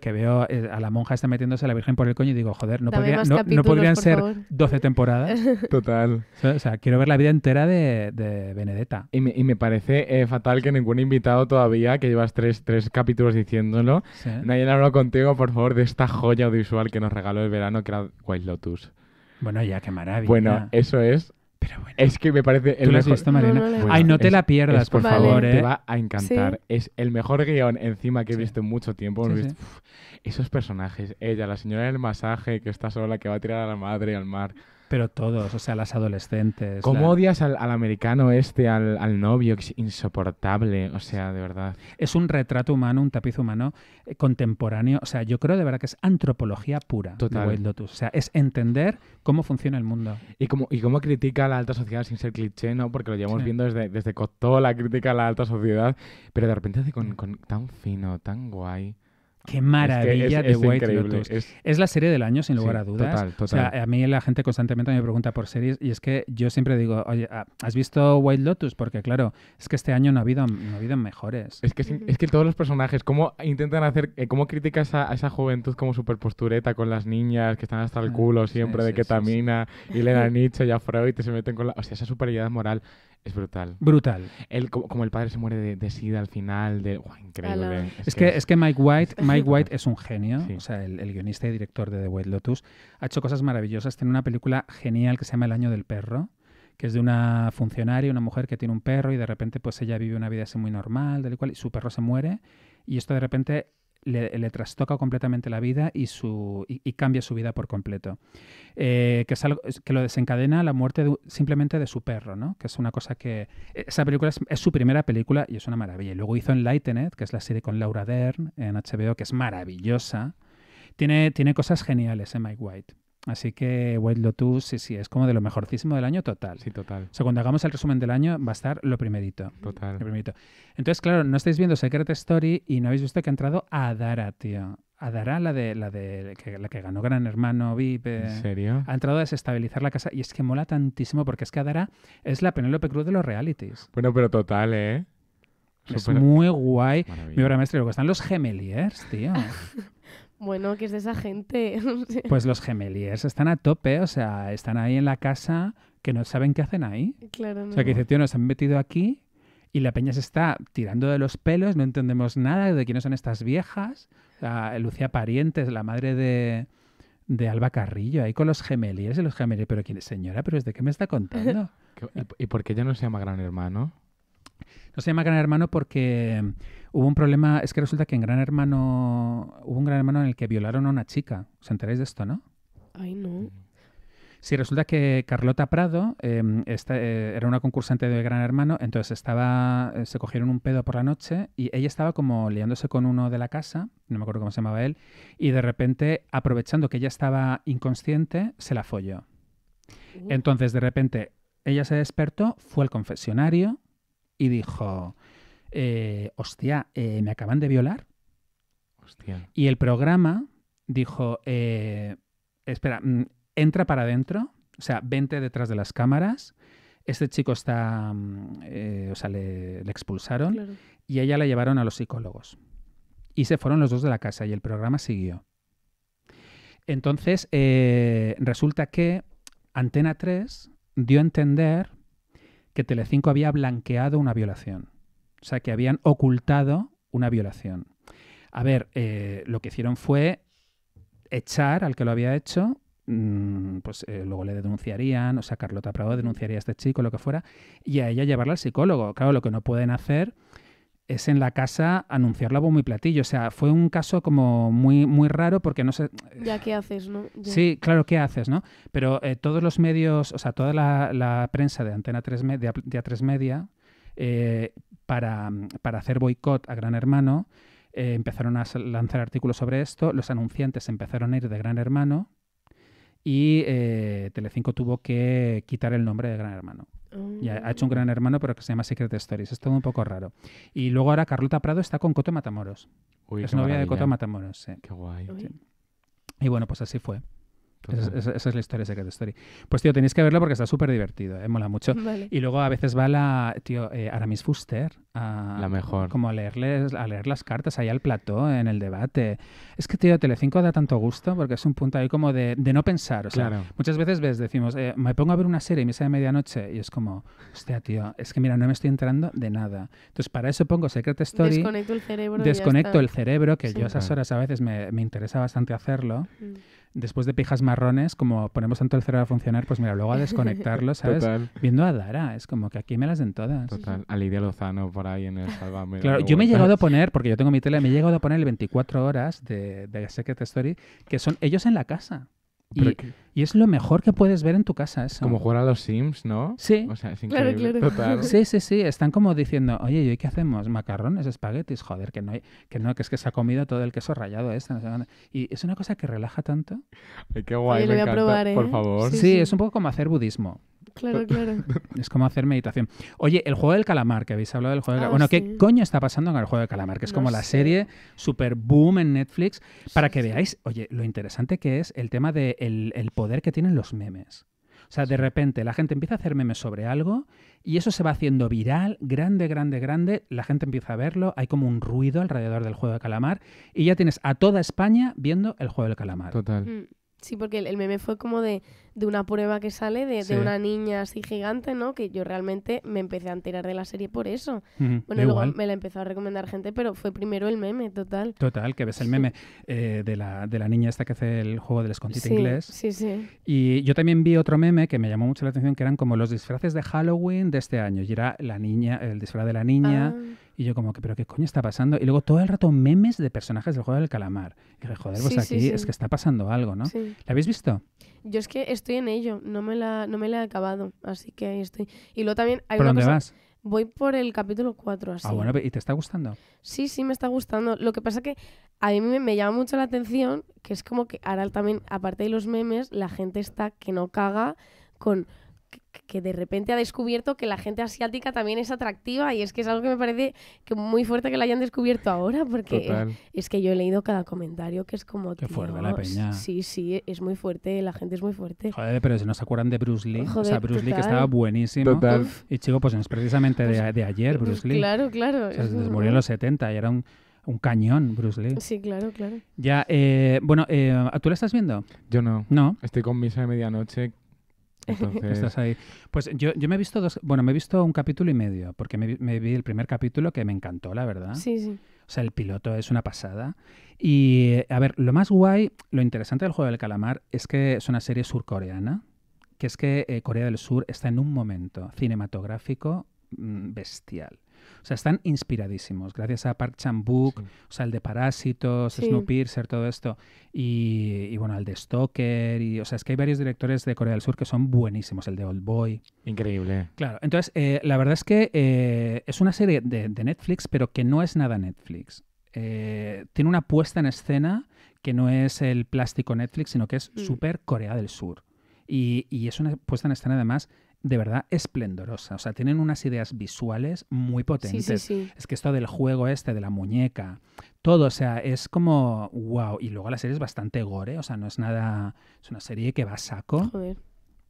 que veo eh, a la monja está metiéndose a la Virgen por el coño y digo, joder, no, no, podrían ser 12 temporadas. Total. O sea, quiero ver la vida entera de, Benedetta. Y me, parece eh, fatal que ningún invitado todavía, que llevas tres, capítulos diciéndolo, nadie no hablado contigo, por favor, de esta joya audiovisual que nos regaló el verano, que era White Lotus. Bueno, ya, qué maravilla. Bueno, eso es pero Es que me parece el Ay, no te la pierdas, por favor, ¿eh? Te va a encantar. Es el mejor guión encima que he visto en mucho tiempo. esos personajes, ella, la señora del masaje que está sola, que va a tirar a la madre al mar. Pero todos, o sea, las adolescentes. ¿Cómo odias al, al, americano este, al, al, novio, que es insoportable? O sea, de verdad. Es un retrato humano, un tapiz humano eh, contemporáneo. O sea, yo creo de verdad que es antropología pura Total. O sea, es entender cómo funciona el mundo. Y cómo, y cómo critica a la alta sociedad sin ser cliché, ¿no? Porque lo llevamos viendo desde, desde Cotó, la crítica a la alta sociedad. Pero de repente hace con, con tan fino, tan guay. Qué maravilla de White Lotus. Es, la serie del año, sin lugar a dudas. O sea, a mí la gente constantemente me pregunta por series y es que yo siempre digo, oye, ah, ¿has visto White Lotus? Porque claro, es que este año no ha habido, no ha habido mejores. Es que, es que todos los personajes, ¿cómo intentan hacer, eh, cómo criticas a, esa juventud como super postureta con las niñas que están hasta el ah, culo siempre de que de ketamina y le Nietzsche y a Freud y se meten con la... O sea, esa superioridad moral. Es brutal. Brutal. El, como el padre se muere de, sida al final, de, increíble. Es, que, es, que Mike White, Mike White es un genio, o sea, el, guionista y director de The White Lotus, ha hecho cosas maravillosas. Tiene una película genial que se llama El año del perro, que es de una funcionaria, una mujer que tiene un perro y de repente pues ella vive una vida así muy normal, del cual y su perro se muere y esto de repente le, trastoca completamente la vida y, su, y, cambia su vida por completo. Eh, que, es algo, que lo desencadena la muerte simplemente de su perro, ¿no? que es una cosa que... Eh, esa película es, su primera película y es una maravilla. Y luego hizo en Enlightened, que es la serie con Laura Dern en HBO, que es maravillosa. Tiene, tiene cosas geniales en eh, Mike White. Así que White Lotus, sí, sí, es como de lo mejorcísimo del año total. Sí, total. O sea, cuando hagamos el resumen del año va a estar lo primerito. Total. Lo primerito. Entonces, claro, no estáis viendo Secret Story y no habéis visto que ha entrado Adara, tío. Adara, la de la de que, la que ganó Gran Hermano VIP. Eh, ¿En serio? Ha entrado a desestabilizar la casa y es que mola tantísimo porque es que Adara es la Penélope Cruz de los realities. Bueno, pero total, ¿eh? Es muy guay. Mi obra maestra, luego están los gemeliers, tío. Bueno, que es de esa gente? pues los gemeliers están a tope, o sea, están ahí en la casa que no saben qué hacen ahí. Claro, O sea, que dice, tío, nos han metido aquí y la peña se está tirando de los pelos, no entendemos nada de quiénes son estas viejas. Lucía Parientes, la madre de, Alba Carrillo, ahí con los gemeliers y los gemeliers. Pero, ¿quién, señora, ¿pero es de qué me está contando? ¿Y por qué ya no se llama Gran Hermano? No se llama Gran Hermano porque mm, hubo un problema, es que resulta que en Gran Hermano hubo un Gran Hermano en el que violaron a una chica. ¿Os enteráis de esto, no? Ay, no. Sí, resulta que Carlota Prado em, eh, era una concursante de Gran Hermano, entonces estaba, eh, se cogieron un pedo por la noche y ella estaba como liándose con uno de la casa, no me acuerdo cómo se llamaba él, y de repente, aprovechando que ella estaba inconsciente, se la folló. Entonces, de repente, ella se despertó, fue al confesionario, y dijo, eh, hostia, eh, me acaban de violar. Hostia. Y el programa dijo, eh, espera, mm, entra para adentro, o sea, vente detrás de las cámaras. Este chico está, mm, o sea, le, expulsaron y ella la llevaron a los psicólogos. Y se fueron los dos de la casa y el programa siguió. Entonces, resulta que Antena 3 dio a entender que Telecinco había blanqueado una violación. O sea, que habían ocultado una violación. A ver, eh, lo que hicieron fue echar al que lo había hecho, mm, pues eh, luego le denunciarían, o sea, Carlota Prado denunciaría a este chico, lo que fuera, y a ella llevarla al psicólogo. Claro, lo que no pueden hacer es en la casa anunciarlo la bombo y platillo. O sea, fue un caso como muy, muy raro porque no sé... Ya, ¿qué haces, no? Sí, claro, ¿qué haces, no? Pero eh, todos los medios, o sea, toda la, prensa de Antena 3, de, de a Media, eh, para, hacer boicot a Gran Hermano, eh, empezaron a lanzar artículos sobre esto, los anunciantes empezaron a ir de Gran Hermano y Telecinco tuvo que quitar el nombre de Gran Hermano ha, hecho un gran mm. hermano, pero que se llama Secret Stories. Es todo un poco raro. Y luego ahora Carlota Prado está con Coto Matamoros. es novia de Coto Matamoros, Qué guay. Y bueno, pues así fue. Pues esa, es la historia de Secret Story. Pues, tío, tenéis que verlo porque está súper divertido, ¿eh? mola mucho. Y luego a veces va la, tío, eh, Aramis Fuster a... La mejor. Como a, leerles, a leer las cartas ahí al plató, en el debate. Es que, tío, Telecinco da tanto gusto porque es un punto ahí como de, no pensar. O sea, muchas veces ves, decimos, eh, me pongo a ver una serie y me sale medianoche y es como, hostia, tío, es que mira, no me estoy enterando de nada. Entonces, para eso pongo Secret Story. Desconecto el cerebro. Desconecto el cerebro, que yo a esas horas a veces me, me interesa bastante hacerlo. Mm después de pijas marrones, como ponemos tanto el cerebro a funcionar, pues mira, luego a desconectarlo, ¿sabes? Viendo a Dara, es como que aquí me las den todas. Total, a Lidia Lozano por ahí en el Salvame. Claro, yo me he llegado a poner, porque yo tengo mi tele, me he llegado a poner el 24 horas de, de Secret Story, que son ellos en la casa. Y, es lo mejor que puedes ver en tu casa eso. Como jugar a los Sims, ¿no? Sí. O sea, es increíble. Total. Sí, sí, sí. Están como diciendo, oye, ¿y hoy qué hacemos? ¿Macarrones, espaguetis? Joder, que no, hay, que no, que es que se ha comido todo el queso rallado este. y es una cosa que relaja tanto. Ay, qué guay, lo voy A probar, Por ¿eh? favor. sí, es un poco como hacer budismo. Claro, claro. es como hacer meditación. Oye, el juego del calamar, que habéis hablado del juego del ah, calamar. Bueno, ¿qué coño está pasando con el juego del calamar? Que es como la serie super boom en Netflix, para que veáis, oye, lo interesante que es el tema del de el, poder que tienen los memes. O sea, de repente la gente empieza a hacer memes sobre algo y eso se va haciendo viral, grande, grande, grande. La gente empieza a verlo, hay como un ruido alrededor del juego de calamar y ya tienes a toda España viendo el juego del calamar. Total. Mm. Sí, porque el, meme fue como de, una prueba que sale de, una niña así gigante, ¿no? Que yo realmente me empecé a enterar de la serie por eso. bueno, luego me la empezó a recomendar gente, pero fue primero el meme, total. Total, que ves el meme eh, de, la, de la niña esta que hace el juego del escondite inglés. Sí, sí. Y yo también vi otro meme que me llamó mucho la atención, que eran como los disfraces de Halloween de este año. Y era la niña, el disfraz de la niña. Ah. Y yo como que, pero ¿qué coño está pasando? Y luego todo el rato memes de personajes del juego del calamar. Y dije, joder, pues aquí es que está pasando algo, ¿no? ¿La habéis visto? Yo es que estoy en ello, no me la, no me la he acabado, así que ahí estoy. Y luego también hay ¿Por una dónde vas? Voy por el capítulo 4, así. Ah, bueno, ¿y te está gustando? Sí, sí, me está gustando. Lo que pasa que a mí me llama mucho la atención que es como que ahora también, aparte de los memes, la gente está que no caga con que de repente ha descubierto que la gente asiática también es atractiva y es que es algo que me parece que muy fuerte que la hayan descubierto ahora porque es, que yo he leído cada comentario que es como Qué fuerte la peña. Sí, sí, es muy fuerte, la gente es muy fuerte. Joder, pero si no se acuerdan de Bruce Lee, o sea, Bruce Lee que estaba buenísimo. Y chico, pues es precisamente de, pues, ayer pues, Bruce Lee. Claro, claro. se murió en los 70 y era un cañón, Bruce Lee. Sí, claro, claro. Ya, eh, bueno, eh, ¿tú la estás viendo? Yo no. No. Estoy con misa de medianoche Estás ahí. Pues yo, me he visto dos, bueno, me he visto un capítulo y medio, porque me, vi el primer capítulo que me encantó, la verdad. Sí, sí. O sea, el piloto es una pasada. Y, a ver, lo más guay, lo interesante del juego del calamar es que es una serie surcoreana, que es que eh, Corea del Sur está en un momento cinematográfico mm, bestial. O sea, están inspiradísimos, gracias a Park Chan-wook, o sea, el de Parásitos, sí. Snowpiercer, todo esto, y, bueno, el de Stoker, y, o sea, es que hay varios directores de Corea del Sur que son buenísimos, el de Old Boy. Increíble. Claro, entonces, eh, la verdad es que eh, es una serie de, Netflix, pero que no es nada Netflix. Eh, tiene una puesta en escena que no es el plástico Netflix, sino que es mm. súper Corea del Sur. y, es una puesta en escena además de verdad esplendorosa. O sea, tienen unas ideas visuales muy potentes. Sí, sí, sí. Es que esto del juego este, de la muñeca, todo, o sea, es como wow. Y luego la serie es bastante gore, o sea, no es nada. Es una serie que va a saco. Joder.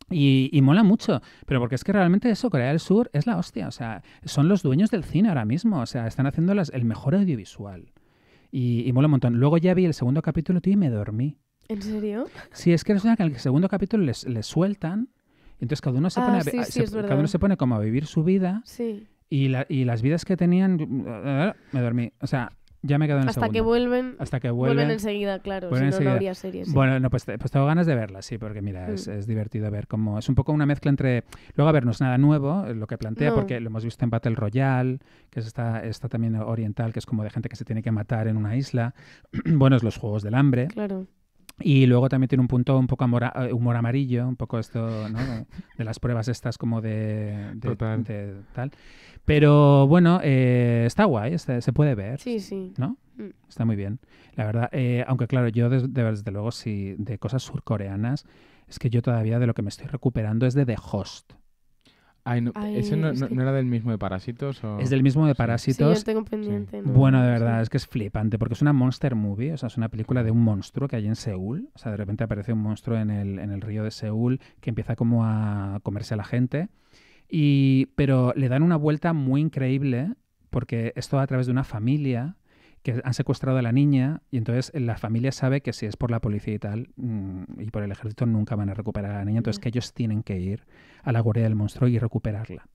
Y, mola mucho, pero porque es que realmente eso, Corea del Sur es la hostia, o sea, son los dueños del cine ahora mismo, o sea, están haciendo las, el mejor audiovisual. Y, mola un montón. Luego ya vi el segundo capítulo, tío, y me dormí. ¿En serio? Sí, es que que en el segundo capítulo les, les sueltan entonces cada uno se, ah, pone, a, cada uno se pone como a vivir su vida y, las vidas que tenían... Mm, ah, ah, me dormí. O sea, ya me quedo en el Hasta que vuelven. Hasta que vuelven. enseguida, claro. si no, no habría Bueno, no, pues, pues, tengo ganas de verla, sí, porque mira, mm. es, divertido ver cómo. Es un poco una mezcla entre. Luego, a ver, no es nada nuevo eh, lo que plantea, porque lo hemos visto en Battle Royale, que es esta, esta, también oriental, que es como de gente que se tiene que matar en una isla. bueno, es los juegos del hambre. Claro. Y luego también tiene un punto un poco eh, humor amarillo, un poco esto ¿no? de, las pruebas estas como de, tal. Pero bueno, eh, está guay, se puede ver. Sí, sí. ¿No? Mm. Está muy bien. La verdad, eh, aunque claro, yo desde, desde luego, si de cosas surcoreanas, es que yo todavía de lo que me estoy recuperando es de The Host. ¿Ese no, era del mismo de Parásitos? O... Es del mismo de Parásitos. tengo pendiente. Bueno, de verdad, es que es flipante, porque es una monster movie, o sea, es una película de un monstruo que hay en Seúl. O sea, de repente aparece un monstruo en el, en el río de Seúl que empieza como a comerse a la gente. Y, pero le dan una vuelta muy increíble, porque esto a través de una familia que han secuestrado a la niña y entonces la familia sabe que si es por la policía y tal mm, y por el ejército nunca van a recuperar a la niña, entonces que ellos tienen que ir a la guardia del monstruo y recuperarla.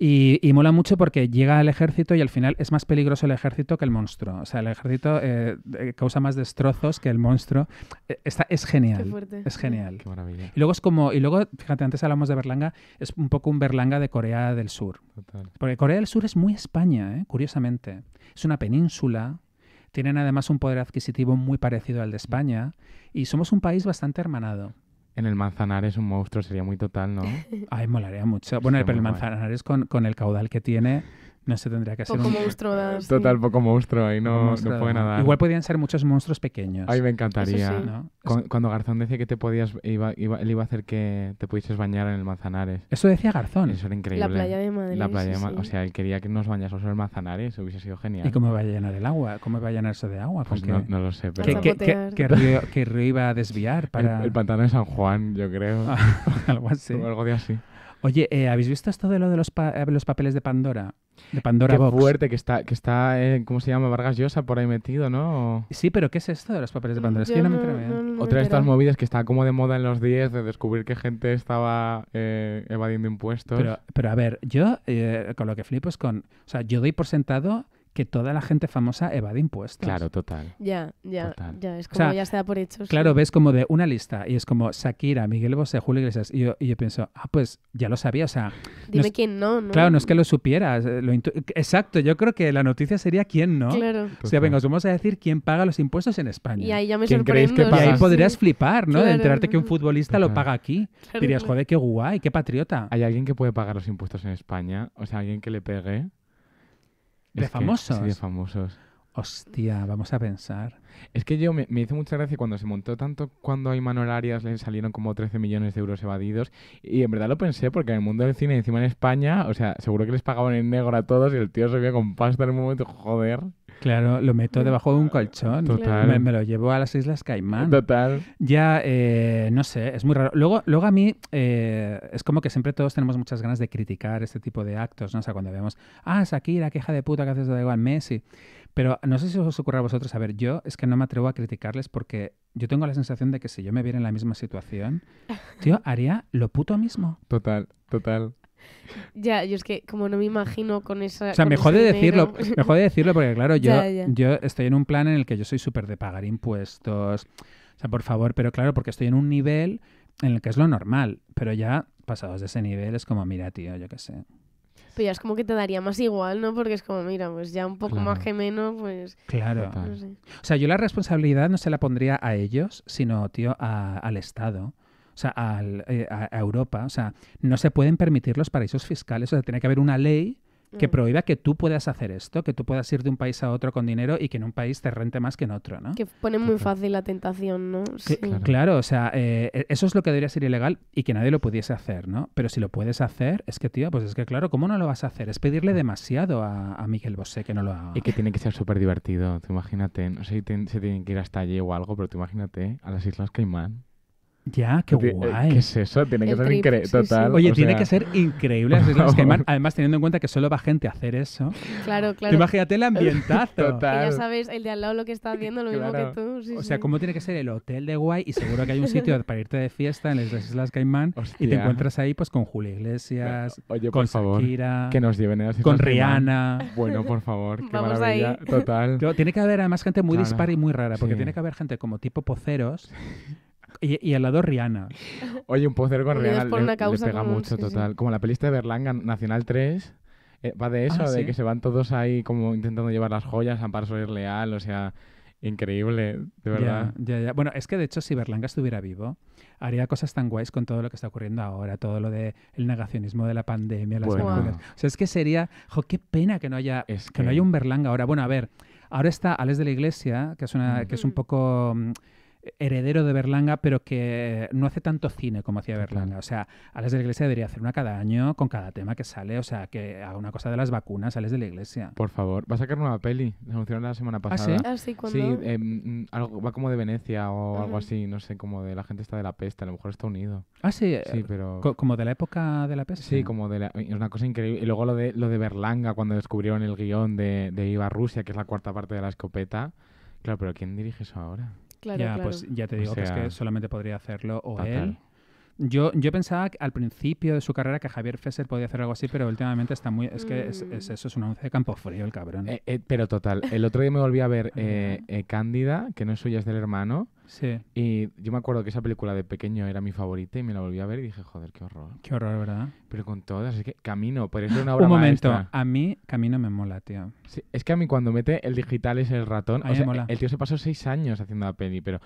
Y, mola mucho porque llega al ejército y al final es más peligroso el ejército que el monstruo. O sea, el ejército eh, causa más destrozos que el monstruo. E, es genial. Qué fuerte. Es genial. Qué maravilla. Y luego es como, y luego, fíjate, antes hablamos de Berlanga, es un poco un Berlanga de Corea del Sur. Porque Corea del Sur es muy España, eh, curiosamente. Es una península, tienen además un poder adquisitivo muy parecido al de mm. España y somos un país bastante hermanado. En el Manzanares un monstruo sería muy total, ¿no? Ay, molaría mucho. Bueno, pero el Manzanares con, con el caudal que tiene no se tendría que hacer eh, Total, poco monstruo, ahí no, puede nada. Igual podían ser muchos monstruos pequeños. ahí me encantaría. cuando Garzón decía que te podías, él iba a hacer que te pudieses bañar en el Manzanares. Eso decía Garzón. Eso era increíble. La playa de Madrid. La playa O sea, él quería que nos bañásemos en el Manzanares, hubiese sido genial. ¿Y cómo va a llenar el agua? ¿Cómo va a llenarse de agua? Pues no, lo sé, pero... ¿Qué, río, iba a desviar para...? El, pantano de San Juan, yo creo. algo así. O algo de así. Oye, eh, ¿habéis visto esto de lo de los, eh, los papeles de Pandora? De Pandora Qué fuerte que está, que está eh, ¿cómo se llama? Vargas Llosa por ahí metido, ¿no? Sí, pero ¿qué es esto de los papeles de Pandora? Es que no, me ¿eh? Otra de estas movidas que está como de moda en los 10 de descubrir que gente estaba eh, evadiendo impuestos. Pero, a ver, yo con lo que flipo es con... O sea, yo doy por sentado que toda la gente famosa evade impuestos. Claro, total. Ya, ya, ya. Es como ya se da por hecho. Claro, ves como de una lista y es como Shakira, Miguel Bosé, Julio Iglesias. Y yo, pienso, ah, pues ya lo sabía, o sea. Dime quién no, no, Claro, no es que lo supieras. Eh, exacto, yo creo que la noticia sería quién no. Claro. O sea, venga, os vamos a decir quién paga los impuestos en España. Y ahí ya me sorprendo. que Y ahí podrías flipar, ¿no? De enterarte que un futbolista lo paga aquí. Dirías, joder, qué guay, qué patriota. Hay alguien que puede pagar los impuestos en España, o sea, alguien que le pegue. ¿De famosos? de famosos. Hostia, vamos a pensar. Es que yo me, me, hizo mucha gracia cuando se montó tanto cuando a Imanol Arias le salieron como 13 millones de euros evadidos. Y en verdad lo pensé porque en el mundo del cine, encima en España, o sea, seguro que les pagaban en negro a todos y el tío se vio con pasta en el momento, joder. Claro, lo meto debajo de un colchón. Me, lo llevo a las Islas Caimán. Total. Ya, eh, no sé, es muy raro. Luego, luego a mí eh, es como que siempre todos tenemos muchas ganas de criticar este tipo de actos, ¿no? O sea, cuando vemos, ah, la queja de puta que haces de igual, Messi. Pero no sé si os ocurre a vosotros, a ver, yo es que no me atrevo a criticarles porque yo tengo la sensación de que si yo me viera en la misma situación, tío, haría lo puto mismo. Total, total. Ya, yo es que como no me imagino con esa. O sea, mejor de decirlo, mejor de decirlo, porque claro, yo, yo estoy en un plan en el que yo soy súper de pagar impuestos. O sea, por favor, pero claro, porque estoy en un nivel en el que es lo normal, pero ya pasados de ese nivel es como, mira, tío, yo qué sé. Pero ya es como que te daría más igual, ¿no? Porque es como, mira, pues ya un poco más que menos, pues. Claro. O sea, yo la responsabilidad no se la pondría a ellos, sino, tío, al Estado. O sea, eh, a, Europa. O sea, no se pueden permitir los paraísos fiscales. O sea, tiene que haber una ley que mm. prohíba que tú puedas hacer esto, que tú puedas ir de un país a otro con dinero y que en un país te rente más que en otro, ¿no? Que pone muy fácil la tentación, ¿no? Claro. o sea, eh, e, eso es lo que debería ser ilegal y que nadie lo pudiese hacer, ¿no? Pero si lo puedes hacer, es que, tío, pues es que claro, ¿cómo no lo vas a hacer? Es pedirle mm. demasiado a, Miguel Bosé que no lo haga. Y que tiene que ser súper divertido, te imagínate, no sé si se tienen que ir hasta allí o algo, pero te imagínate ¿eh? a las Islas Caimán. Ya, qué eh, guay. ¿Qué es eso? Tiene que ser increíble. Oye, tiene que ser increíble las islas Además, teniendo en cuenta que solo va gente a hacer eso. Claro, claro. Imagínate el ambientazo. Total. ya sabes, el de al lado lo que está haciendo, lo mismo que tú. o sea, ¿cómo tiene que ser el hotel de guay? Y seguro que hay un sitio para irte de fiesta en las Islas Caimán y te encuentras ahí pues con Julio Iglesias, con favor, que nos lleven a con Rihanna. Bueno, por favor, qué maravilla. Total. Tiene que haber además gente muy dispara y muy rara, porque tiene que haber gente como tipo poceros Y, al lado Rihanna. Oye, un poder con Rihanna le, pega mucho, total. Como la pelista de Berlanga, Nacional 3, eh, va de eso, ah, de que se van todos ahí como intentando llevar las joyas, Amparo Soler Leal, o sea, increíble, de verdad. Ya, ya, Bueno, es que de hecho si Berlanga estuviera vivo, haría cosas tan guays con todo lo que está ocurriendo ahora, todo lo del negacionismo de la pandemia, las O sea, es que sería, qué pena que no haya, que... no un Berlanga ahora. Bueno, a ver, ahora está Alex de la Iglesia, que es, una, que es un poco... Mm, heredero de Berlanga, pero que no hace tanto cine como hacía Berlanga. O sea, Alex de la Iglesia debería hacer una cada año con cada tema que sale. O sea, que haga una cosa de las vacunas, Alex de la Iglesia. Por favor. Va a sacar nueva peli. se anunciaron la semana ¿Ah, pasada. ¿Ah, sí? ¿Ah, sí, em, mm, va como de Venecia o algo así. No sé, como de la gente está de la peste. A lo mejor está unido. Ah, sí. Eh, pero... como de la época de la peste. Sí, como de Es una cosa increíble. Y luego lo de, lo de Berlanga, cuando descubrieron el guión de, de Rusia, que es la cuarta parte de la escopeta. Claro, pero ¿quién dirige eso ahora? Claro, ya, pues ya te digo que es que solamente podría hacerlo o él yo, yo pensaba al principio de su carrera que Javier Fesser podía hacer algo así, pero últimamente está muy. Es que mm. eso es un once de campo frío, el cabrón. ¿eh? Eh, eh, pero total, el otro día me volví a ver Cándida, que no es suya, es del hermano. Sí. Y yo me acuerdo que esa película de pequeño era mi favorita y me la volví a ver y dije, joder, qué horror. Qué horror, ¿verdad? Pero con todas, es que Camino, por eso una obra Un momento, a mí Camino me mola, tío. Sí, es que a mí cuando mete el digital es el ratón, o sea, mola. el tío se pasó seis años haciendo la peli, pero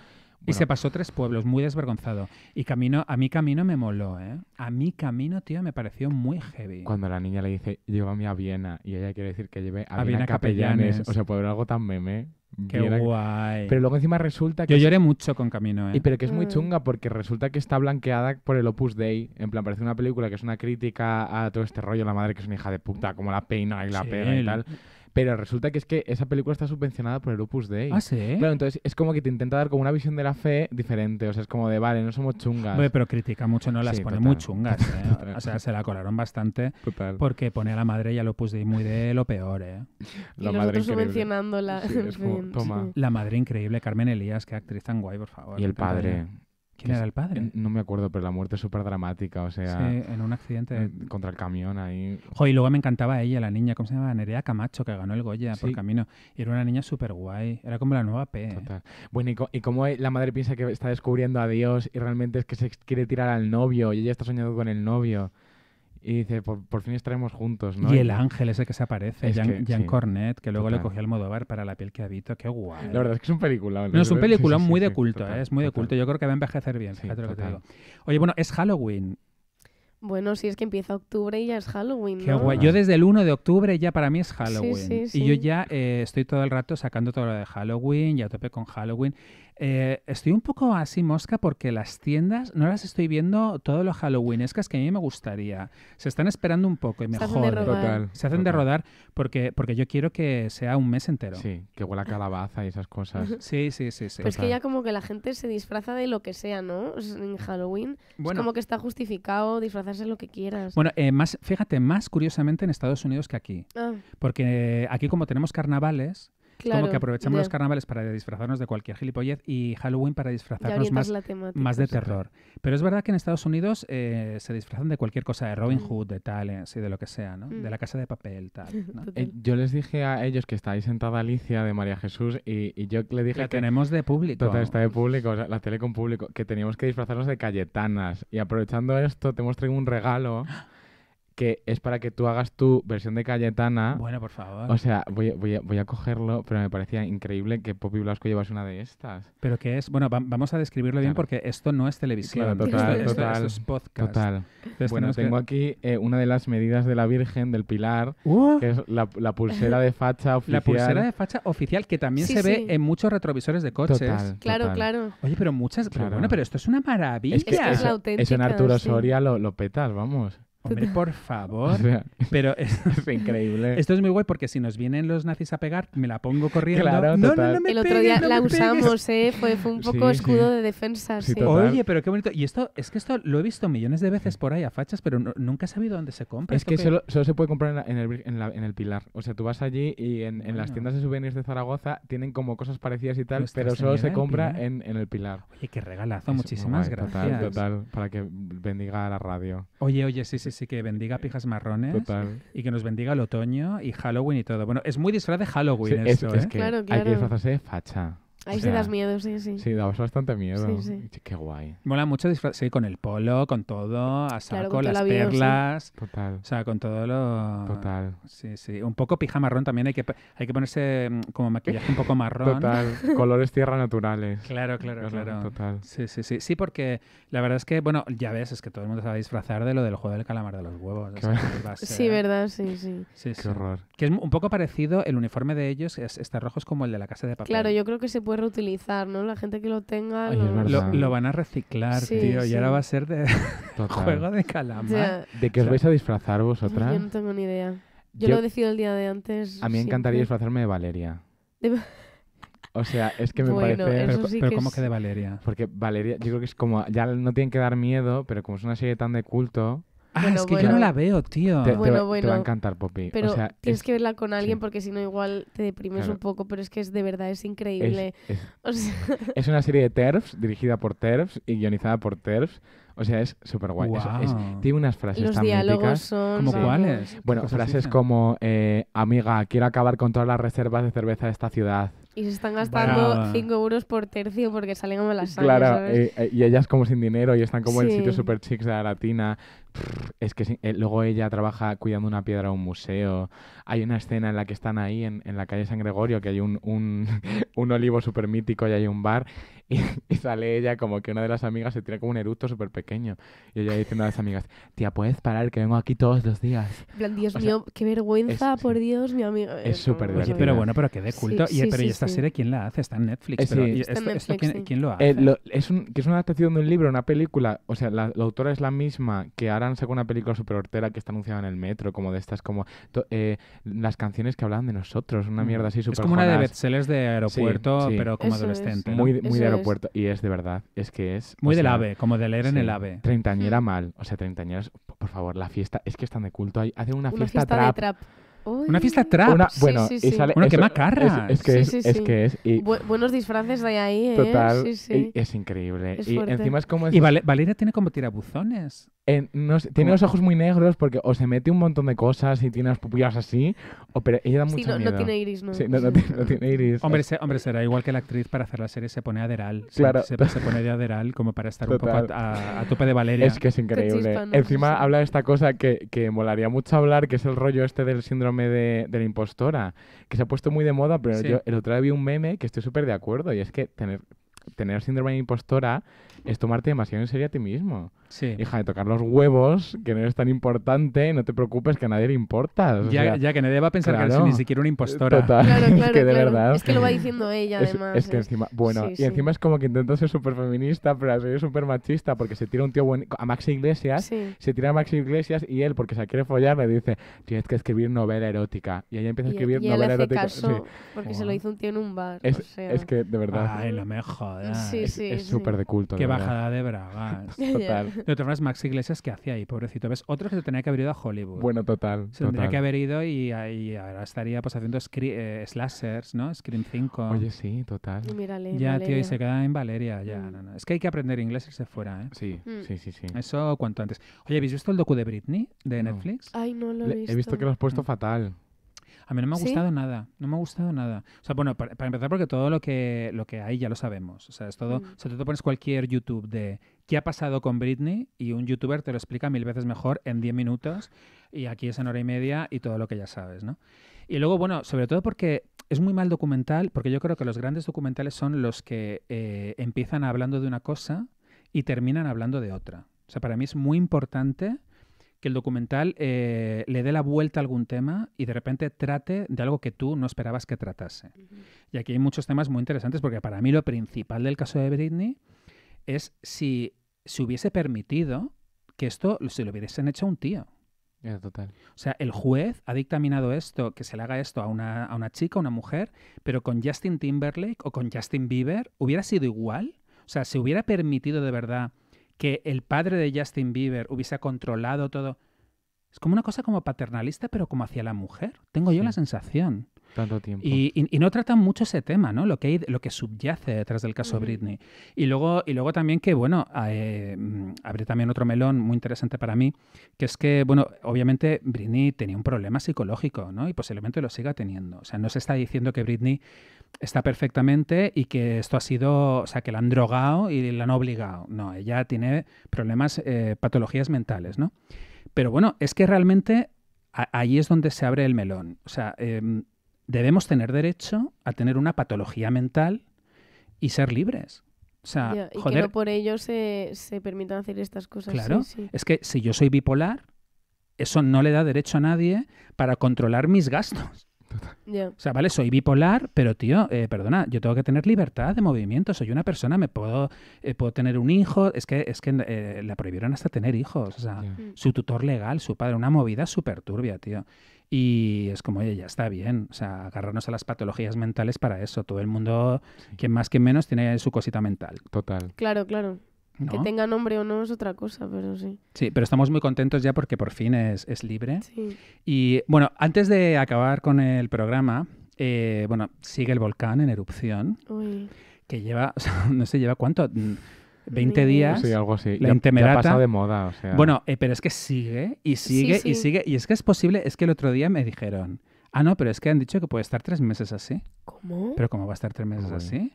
y se pasó tres pueblos, muy desvergonzado. Y camino, a mi camino me moló, ¿eh? A mi camino, tío, me pareció muy heavy. Cuando la niña le dice, llévame a Viena, y ella quiere decir que lleve a, Viena, capellanes. O sea, puede algo tan meme. Qué guay. Pero luego encima resulta que. Yo lloré mucho con Camino, ¿eh? Y pero que es muy mm. chunga porque resulta que está blanqueada por el Opus Dei. En plan, parece una película que es una crítica a todo este rollo, la madre que es una hija de puta, como la peina y la sí. y tal. Pero resulta que es que esa película está subvencionada por el Opus Dei. Ah, sí. Claro, entonces es como que te intenta dar como una visión de la fe diferente. O sea, es como de, vale, no somos chungas. pero critica mucho, no las pone muy chungas. ¿eh? O sea, se la colaron bastante. Porque pone a la madre y al Opus Dei muy de lo peor, ¿eh? La y madre subvencionándola. La madre increíble, Carmen Elías, que actriz tan guay, por favor. Y el padre. ¿Quién era el padre? No me acuerdo, pero la muerte es súper dramática, o sea... en un accidente. Contra el camión ahí... Jo, y luego me encantaba ella, la niña, ¿cómo se llama? Nerea Camacho, que ganó el Goya por Camino. Y era una niña súper guay, era como la nueva P. ¿eh? Total. Bueno, y, cómo como la madre piensa que está descubriendo a Dios y realmente es que se quiere tirar al novio y ella está soñando con el novio. Y dice, por, fin estaremos juntos, ¿no? Y el ángel ese que se aparece, Jean, Cornet, que luego le cogió Modo Bar para la piel que habito, qué guay. La verdad es que es un peliculón. No, es un ¿eh? peliculón muy de culto, ¿eh? es muy de culto. Yo creo que va a envejecer bien, fíjate lo que te digo. Oye, bueno, es Halloween. Bueno, sí, es que empieza octubre y ya es Halloween. ¿no? Qué guay. Yo desde el 1 de octubre ya para mí es Halloween. Y yo ya eh, estoy todo el rato sacando todo lo de Halloween, ya tope con Halloween. Eh, estoy un poco así mosca porque las tiendas no las estoy viendo todo lo halloweenescas que a mí me gustaría. Se están esperando un poco y mejor. Se hacen de rodar. porque, porque yo quiero que sea un mes entero. Sí, que huela calabaza y esas cosas. sí, sí, sí. sí. Pues que ya como que la gente se disfraza de lo que sea, ¿no? En Halloween. es como que está justificado disfrazarse lo que quieras. Bueno, eh, más, fíjate, más curiosamente en Estados Unidos que aquí. Ah. Porque aquí como tenemos carnavales, como que aprovechamos los carnavales para disfrazarnos de cualquier gilipollez y Halloween para disfrazarnos más, de terror. Pero es verdad que en Estados Unidos eh, se disfrazan de cualquier cosa, de Robin mm. Hood, de tales y de lo que sea, ¿no? De la mm. casa de papel, tal. Eh, yo les dije a ellos que estáis sentada Alicia de María Jesús y, yo le dije que... tenemos de público. Total, está de público, la tele con público, que teníamos que disfrazarnos de Cayetanas. Y aprovechando esto, te hemos un regalo. que es para que tú hagas tu versión de Cayetana. Bueno, por favor. O sea, voy, voy, a, cogerlo, pero me parecía increíble que Poppy Blasco llevase una de estas. Pero que es, bueno, vamos a describirlo bien porque esto no es televisión. esto, es podcast. Total. bueno, tengo aquí eh, una de las medidas de la Virgen del Pilar, ¡Uh! que es la, pulsera de facha oficial. La pulsera de facha oficial que también se ve en muchos retrovisores de coches. claro, claro. Oye, pero muchas, bueno, pero esto es una maravilla. Es que, es, en Arturo Soria lo petas, vamos. Hombre, por favor. pero es, increíble. Esto es muy guay porque si nos vienen los nazis a pegar, me la pongo corriendo. Claro, no, El otro día la usamos, ¿eh? Fue, un poco escudo de defensa. Oye, pero qué bonito. Y esto, es que esto lo he visto millones de veces por ahí a fachas, pero nunca he sabido dónde se compra. Es que, Solo, se puede comprar en, el, Pilar. O sea, tú vas allí y en, las tiendas de souvenirs de Zaragoza tienen como cosas parecidas y tal, pero solo se compra en, el Pilar. Oye, qué regalazo. Muchísimas gracias. Total, total, para que bendiga la radio. Oye, oye, sí, sí, sí, que bendiga pijas marrones. Y que nos bendiga el otoño y Halloween y todo. Bueno, es muy disfraz de Halloween esto, que ¿eh? claro, Hay que disfrazarse de facha. Ahí sí das miedo, sí, sí. Sí, da bastante miedo. Sí, sí. Qué guay. Mola mucho disfrazar, sí, con el polo, con todo, a saco, las perlas. Total. O sea, con todo lo... Total. Sí, sí. Un poco pijamarrón también, hay que, hay que ponerse mm, como maquillaje un poco marrón. Total. Colores tierra naturales. Claro, claro, claro. Total. Sí, sí, sí. Sí, porque la verdad es que, bueno, ya ves, es que todo el mundo se va a disfrazar de lo del juego del calamar de los huevos. Sí, verdad, sí, sí. sí Qué horror. Que es un poco parecido, el uniforme de ellos, es, está rojo es como el de la casa de papel. Claro, yo creo que se puede reutilizar, ¿no? La gente que lo tenga lo... van a reciclar, tío, y ahora va a ser de juego de calama. ¿De qué os vais a disfrazar vosotras? Yo no tengo ni idea. Yo, lo lo decidido el día de antes. A mí me encantaría disfrazarme de Valeria. O sea, es que me parece. Pero, que ¿cómo que de Valeria? Porque Valeria, yo creo que es como. Ya no tienen que dar miedo, pero como es una serie tan de culto. Ah, es que yo no la veo, tío. Te, bueno, bueno, te va a encantar, Poppy. Pero tienes que verla con alguien porque si no igual te deprimes un poco, pero es que es de verdad, es increíble. Es, una serie de TERFs, dirigida por TERFs y guionizada por TERFs. O sea, es súper guay. tiene unas frases Los tan diálogos míticas. son... ¿Como cuáles? Eh, bueno, frases como, amiga, quiero acabar con todas las reservas de cerveza de esta ciudad. Y se están gastando 5 euros por tercio porque salen como las sangre, Claro, ¿sabes? y ellas como sin dinero y están como en sitios súper chics de la latina es que eh, luego ella trabaja cuidando una piedra a un museo. Hay una escena en la que están ahí en, en la calle San Gregorio, que hay un, un, un olivo súper mítico y hay un bar. Y, sale ella como que una de las amigas se tira como un eructo súper pequeño. Y ella dice a una de las amigas, tía, ¿puedes parar? Que vengo aquí todos los días. Dios mío, qué vergüenza, por Dios, mi amiga. Es súper pero bueno, pero qué de culto. y, pero esta serie quién la hace? Está en Netflix. ¿quién, lo eh, hace? es, que es una adaptación de un libro, una película. O sea, la, autora es la misma que ahora han según una película super hortera que está anunciada en el metro, como de estas, como eh, las canciones que hablan de nosotros, una mm. mierda así super Es como una de bestsellers de aeropuerto, pero como adolescente. Muy, muy de aeropuerto, y es de verdad, es que es... Muy del AVE, como de leer en el AVE. Treintañera mm. mal, o sea, años por favor, la fiesta, es que están de culto, hacen una, una fiesta, trap una fiesta trap. bueno, Es, que es, buenos disfraces de ahí, ¿eh? Total, es increíble. y encima es como... Y Valeria tiene como tirabuzones. tiene los ojos muy negros porque o se mete un montón de cosas y tiene las pupilas así, o, pero ella da mucho no, tiene iris, ¿no? no, tiene iris. Hombre, hombre, será igual que la actriz para hacer la serie se pone aderal. Se, pone de aderal como para estar un poco a, tope de Valeria. Es que es increíble. Encima habla de esta cosa que, que molaría mucho hablar, que es el rollo este del síndrome de, la impostora, que se ha puesto muy de moda, pero yo el otro día vi un meme que estoy súper de acuerdo y es que tener, tener síndrome de impostora es tomarte demasiado en serio a ti mismo. Sí. Hija, de tocar los huevos, que no eres tan importante, no te preocupes, que a nadie le importa Ya, que nadie va a pensar que eres ni siquiera una impostora. es que de verdad. Es que lo va diciendo ella, además. Es que eh. encima, bueno, y encima es como que intenta ser súper feminista, pero soy súper machista, porque se tira un tío buen, a Maxi Iglesias, se tira a Maxi Iglesias y él, porque se quiere follar, le dice, tienes que escribir novela erótica. Y ella empieza a escribir novela él erótica. Caso porque se lo hizo un tío en un bar. Es, es que, de verdad. Ay, lo mejor es súper de culto. Qué bajada de bragas. total. De otras formas, Max Iglesias, que hacía ahí, pobrecito? ¿Ves? Otro que se tenía que haber ido a Hollywood. Bueno, total. Se tendría que haber ido y, ahí ahora estaría pues haciendo eh, slashers, ¿no? Scream 5. Oye, sí, total. ya, tío, y se queda en Valeria. Ya, mm. Es que hay que aprender inglés y se fuera, ¿eh? mm. Sí, sí, sí, Eso cuanto antes. Oye, ¿habéis visto el docu de Britney de Netflix? Ay, no lo he visto. He visto que lo has puesto mm. fatal. A mí no me ha gustado nada, no me ha gustado nada. O sea, bueno, para, empezar, porque todo lo que, lo que hay ya lo sabemos. O sea, es todo, mm. o sea, tú te pones cualquier YouTube de qué ha pasado con Britney y un youtuber te lo explica mil veces mejor en 10 minutos y aquí es en hora y media y todo lo que ya sabes, ¿no? Y luego, bueno, sobre todo porque es muy mal documental, porque yo creo que los grandes documentales son los que eh, empiezan hablando de una cosa y terminan hablando de otra. O sea, para mí es muy importante que el documental eh, le dé la vuelta a algún tema y de repente trate de algo que tú no esperabas que tratase. Y aquí hay muchos temas muy interesantes porque para mí lo principal del caso de Britney es si se hubiese permitido que esto se lo hubiesen hecho a un tío. total. O sea, el juez ha dictaminado esto, que se le haga esto a una, a una chica, a una mujer, pero con Justin Timberlake o con Justin Bieber hubiera sido igual. O sea, se hubiera permitido de verdad que el padre de Justin Bieber hubiese controlado todo. Es como una cosa como paternalista, pero como hacia la mujer. Tengo yo la sensación. Tanto tiempo. Y, no tratan mucho ese tema, ¿no? Lo que, lo que subyace detrás del caso Britney. Y luego, y luego también que, bueno, eh, mm, abre también otro melón muy interesante para mí, que es que, bueno, obviamente Britney tenía un problema psicológico, ¿no? Y posiblemente lo siga teniendo. O sea, no se está diciendo que Britney está perfectamente y que esto ha sido, o sea, que la han drogado y la han obligado. No, ella tiene problemas, eh, patologías mentales, ¿no? Pero bueno, es que realmente ahí es donde se abre el melón. O sea, em, debemos tener derecho a tener una patología mental y ser libres. O sea, y que no por ello se, permitan hacer estas cosas. Claro, es que si yo soy bipolar, eso no le da derecho a nadie para controlar mis gastos. O sea, vale, soy bipolar, pero tío, eh, perdona, yo tengo que tener libertad de movimiento. Soy una persona, me puedo, eh, puedo tener un hijo. Es que, es que eh, la prohibieron hasta tener hijos. O sea, mm. su tutor legal, su padre, una movida súper turbia, tío. Y es como, oye, ya está bien. O sea, agarrarnos a las patologías mentales para eso. Todo el mundo, quien más, que menos, tiene su cosita mental. Total. Claro, claro. Que tenga nombre o no es otra cosa, pero sí. Sí, pero estamos muy contentos ya porque por fin es, es libre. Y bueno, antes de acabar con el programa, eh, bueno, sigue el volcán en erupción. Que lleva, no sé, lleva cuánto. 20 mm, días. Sí, algo así. La ya, de moda, Bueno, eh, pero es que sigue y sigue y sigue. Y es que es posible, es que el otro día me dijeron, ah, no, pero es que han dicho que puede estar tres meses así. ¿Cómo? ¿Pero cómo va a estar tres meses así?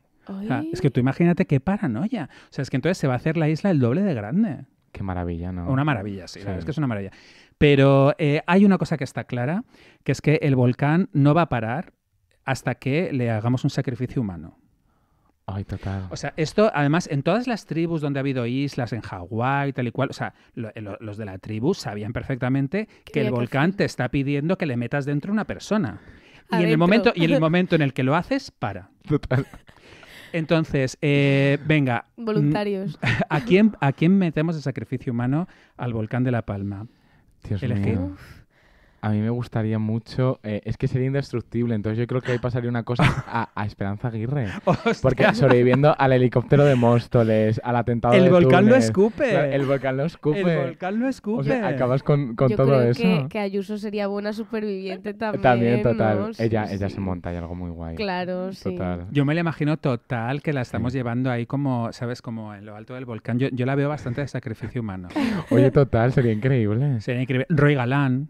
es que tú imagínate qué paranoia. O sea, es que entonces se va a hacer la isla el doble de grande. Qué maravilla, ¿no? Una maravilla, sí, es que es una maravilla. Pero eh, hay una cosa que está clara, que es que el volcán no va a parar hasta que le hagamos un sacrificio humano. Ay, total. O sea, esto, además, en todas las tribus donde ha habido islas, en Hawái, tal y cual, o sea, los de la tribu sabían perfectamente que el volcán te está pidiendo que le metas dentro una persona. Y en, el momento, y en el momento en el que lo haces, para. Total. Entonces, eh, venga. Mm, Voluntarios. ¿a quién, ¿A quién metemos el sacrificio humano al volcán de La Palma? A mí me gustaría mucho. Eh, es que sería indestructible, entonces yo creo que ahí pasaría una cosa a, Esperanza Aguirre. Porque sobreviviendo al helicóptero de Móstoles, al atentado el volcán lo escupe. el volcán lo escupe. El volcán lo escupe. acabas con, con yo todo creo eso. Que, Ayuso sería buena superviviente también. También, total. Ella, ella se monta y algo muy guay. Claro, sí. Total. Yo me la imagino total que la estamos llevando ahí como, ¿sabes? Como en lo alto del volcán. Yo, yo la veo bastante de sacrificio humano. Oye, total, sería increíble. Sería increíble. Roy Galán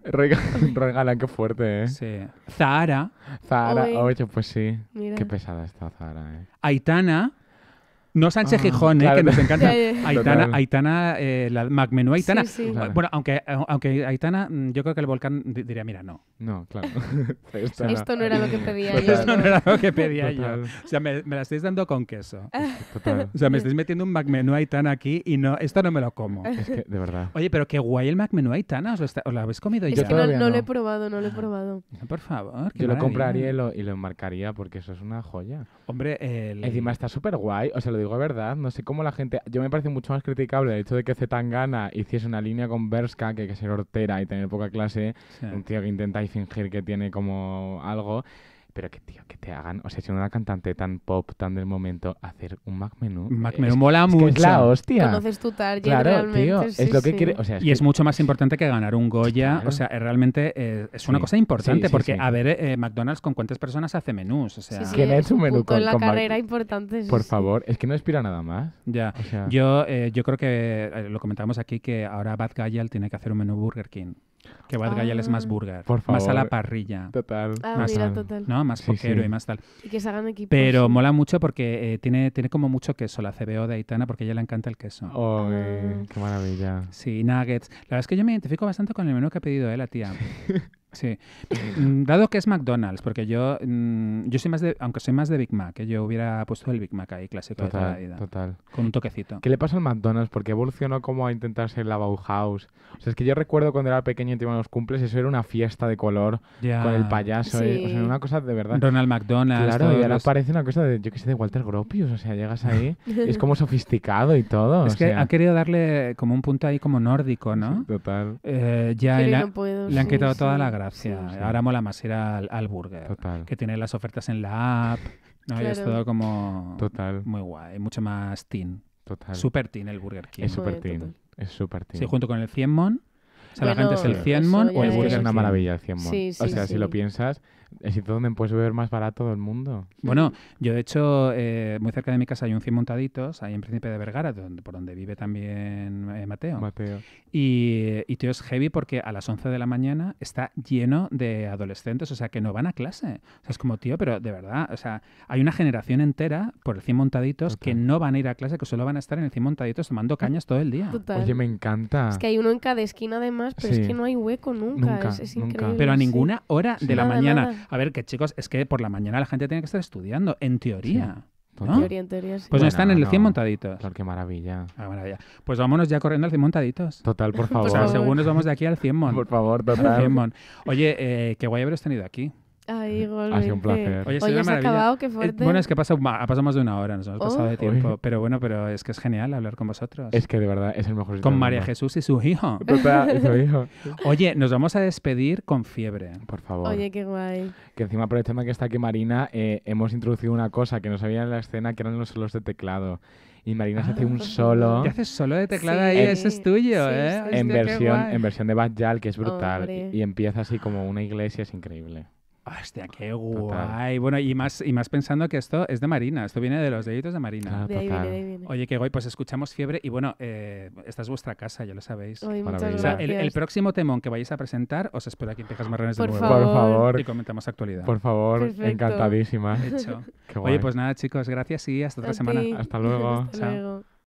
regalan que qué fuerte, ¿eh? Sí. Zahara. Zahara, oye, pues sí. Qué pesada está Zahara, ¿eh? Aitana. No Sánchez ah, Gijón, ¿eh? que nos encanta. Aitana, Aitana eh, la Aitana. Bueno, aunque, aunque Aitana, mm, yo creo que el volcán diría, mira, no. No, claro. Esto no era lo que pedía yo. Esto no era lo que pedía yo. O sea, me, la estáis dando con queso. Ah. O sea, me estáis metiendo un McMenú Aitana aquí y no, esto no me lo como. Es que, de verdad. Oye, pero qué guay el McMenú Aitana. ¿Os lo, os lo habéis comido ya? Es que no, lo he probado, no lo he probado. por favor. Yo lo compraría y lo, enmarcaría porque eso es una joya. Hombre, Encima está súper guay. O sea, lo digo de verdad. No sé cómo la gente... Yo me parece mucho más criticable el hecho de que Zetangana hiciese una línea con Berska que, que ser hortera y tener poca clase. Un tío que intenta fingir que tiene como algo. Pero que, tío, que te hagan, o sea, si una cantante tan pop, tan del momento, hacer un Mac Menú. Mac Menú mola mucho. es la hostia. Conoces tu target claro, Tío, es lo que quiere. O sea, y es mucho más importante que ganar un Goya. O sea, realmente eh, es una cosa importante porque a ver, eh, McDonald's con cuántas personas hace menús. O sea, que es un menú con, la carrera importante. Por favor, es que no inspira nada más. Ya. yo, eh, yo creo que lo comentábamos aquí que ahora Bad Gayal tiene que hacer un menú Burger King. Que Bad Guy es más ah. burger, más a la parrilla. Total. Ah, más, mira, total. ¿no? más sí, y más tal. Y que se hagan equipos. Pero mola mucho porque eh, tiene, tiene como mucho queso la CBO de Aitana porque a ella le encanta el queso. Oh, ¡Qué maravilla! Sí, nuggets. La verdad es que yo me identifico bastante con el menú que ha pedido eh, la tía. Sí. Mm, dado que es McDonald's, porque yo, mm, yo soy más de, aunque soy más de Big Mac, ¿eh? yo hubiera puesto el Big Mac ahí clásico toda la vida. Total. Con un toquecito. ¿Qué le pasa al McDonald's? Porque evolucionó como a intentar ser la Bauhaus. O sea, es que yo recuerdo cuando era pequeño y tenía los cumples, eso era una fiesta de color con el payaso. ¿eh? o sea, una cosa de verdad. Ronald McDonald's. Claro, y ahora parece una cosa de, yo qué sé, de Walter Gropius. O sea, llegas ahí y es como sofisticado y todo. Es que ha querido darle como un punto ahí como nórdico, ¿no? total. Eh, ya le han quitado toda la gracia. Ahora mola más ir al, burger, Total. que tiene las ofertas en la app. ¿no? Y es todo como Total. muy guay, mucho más teen. Total. Super teen el Burger King. Es super teen. Es super teen. Sí, junto con el 100 mon. O sea, la gente es el 100 o el Burger es una maravilla el 100 o sea, si lo piensas, es donde puedes beber más barato del mundo. Bueno, yo de hecho, eh, muy cerca de mi casa hay un 100 montaditos, ahí en Príncipe de Vergara, por donde vive también eh, Mateo. Mateo. Y, tío, es heavy porque a las 11 de la mañana está lleno de adolescentes, o sea, que no van a clase. O sea, es como, tío, pero de verdad, o sea, hay una generación entera por el 100 montaditos que no van a ir a clase, que solo van a estar en el 100 montaditos tomando cañas todo el día. Oye, me encanta. Es que hay uno en cada esquina además, pero es que no hay hueco nunca. es, increíble. Pero a ninguna hora de la mañana. A ver, que chicos, es que por la mañana la gente tiene que estar estudiando, en teoría. ¿No? teoría, Pues están en el montaditos. Claro, qué ah, maravilla. Pues vámonos ya corriendo al 100 montaditos. Total, por favor. o sea, según nos vamos de aquí al 100 mon. Por favor, total. Oye, eh, qué guay haberos tenido aquí. Ha sido un placer. acabado, qué eh, fuerte. bueno, es que ha pasado más de una hora, nos hemos pasado de oh. tiempo. Pero bueno, pero es que es genial hablar con vosotros. Es que de verdad es el mejor Con María Jesús y su hijo. Oye, nos vamos a despedir con fiebre. Por favor. Oye, qué guay. Que encima aprovechando que está aquí Marina, eh, hemos introducido una cosa que no sabía en la escena, que eran los solos de teclado. Y Marina se ah, hace un solo. ¿Qué haces solo de teclado ahí? ¿eh? En, es tuyo, ¿eh? en, versión, en versión de Bajal, que es brutal. y empieza así como una iglesia, es increíble. Hostia, qué guay. Bueno, y más, y más pensando que esto es de Marina, esto viene de los deditos de Marina. Ah, Oye, qué guay, pues escuchamos fiebre y bueno, eh, esta es vuestra casa, ya lo sabéis. o sea, el, próximo temón que vayáis a presentar, os espero aquí en Pijas Marrones de nuevo. Por favor. Y comentamos actualidad. Por favor, encantadísima. Hecho. Qué guay. Oye, pues nada, chicos, gracias y hasta otra semana. Hasta luego. Hasta luego.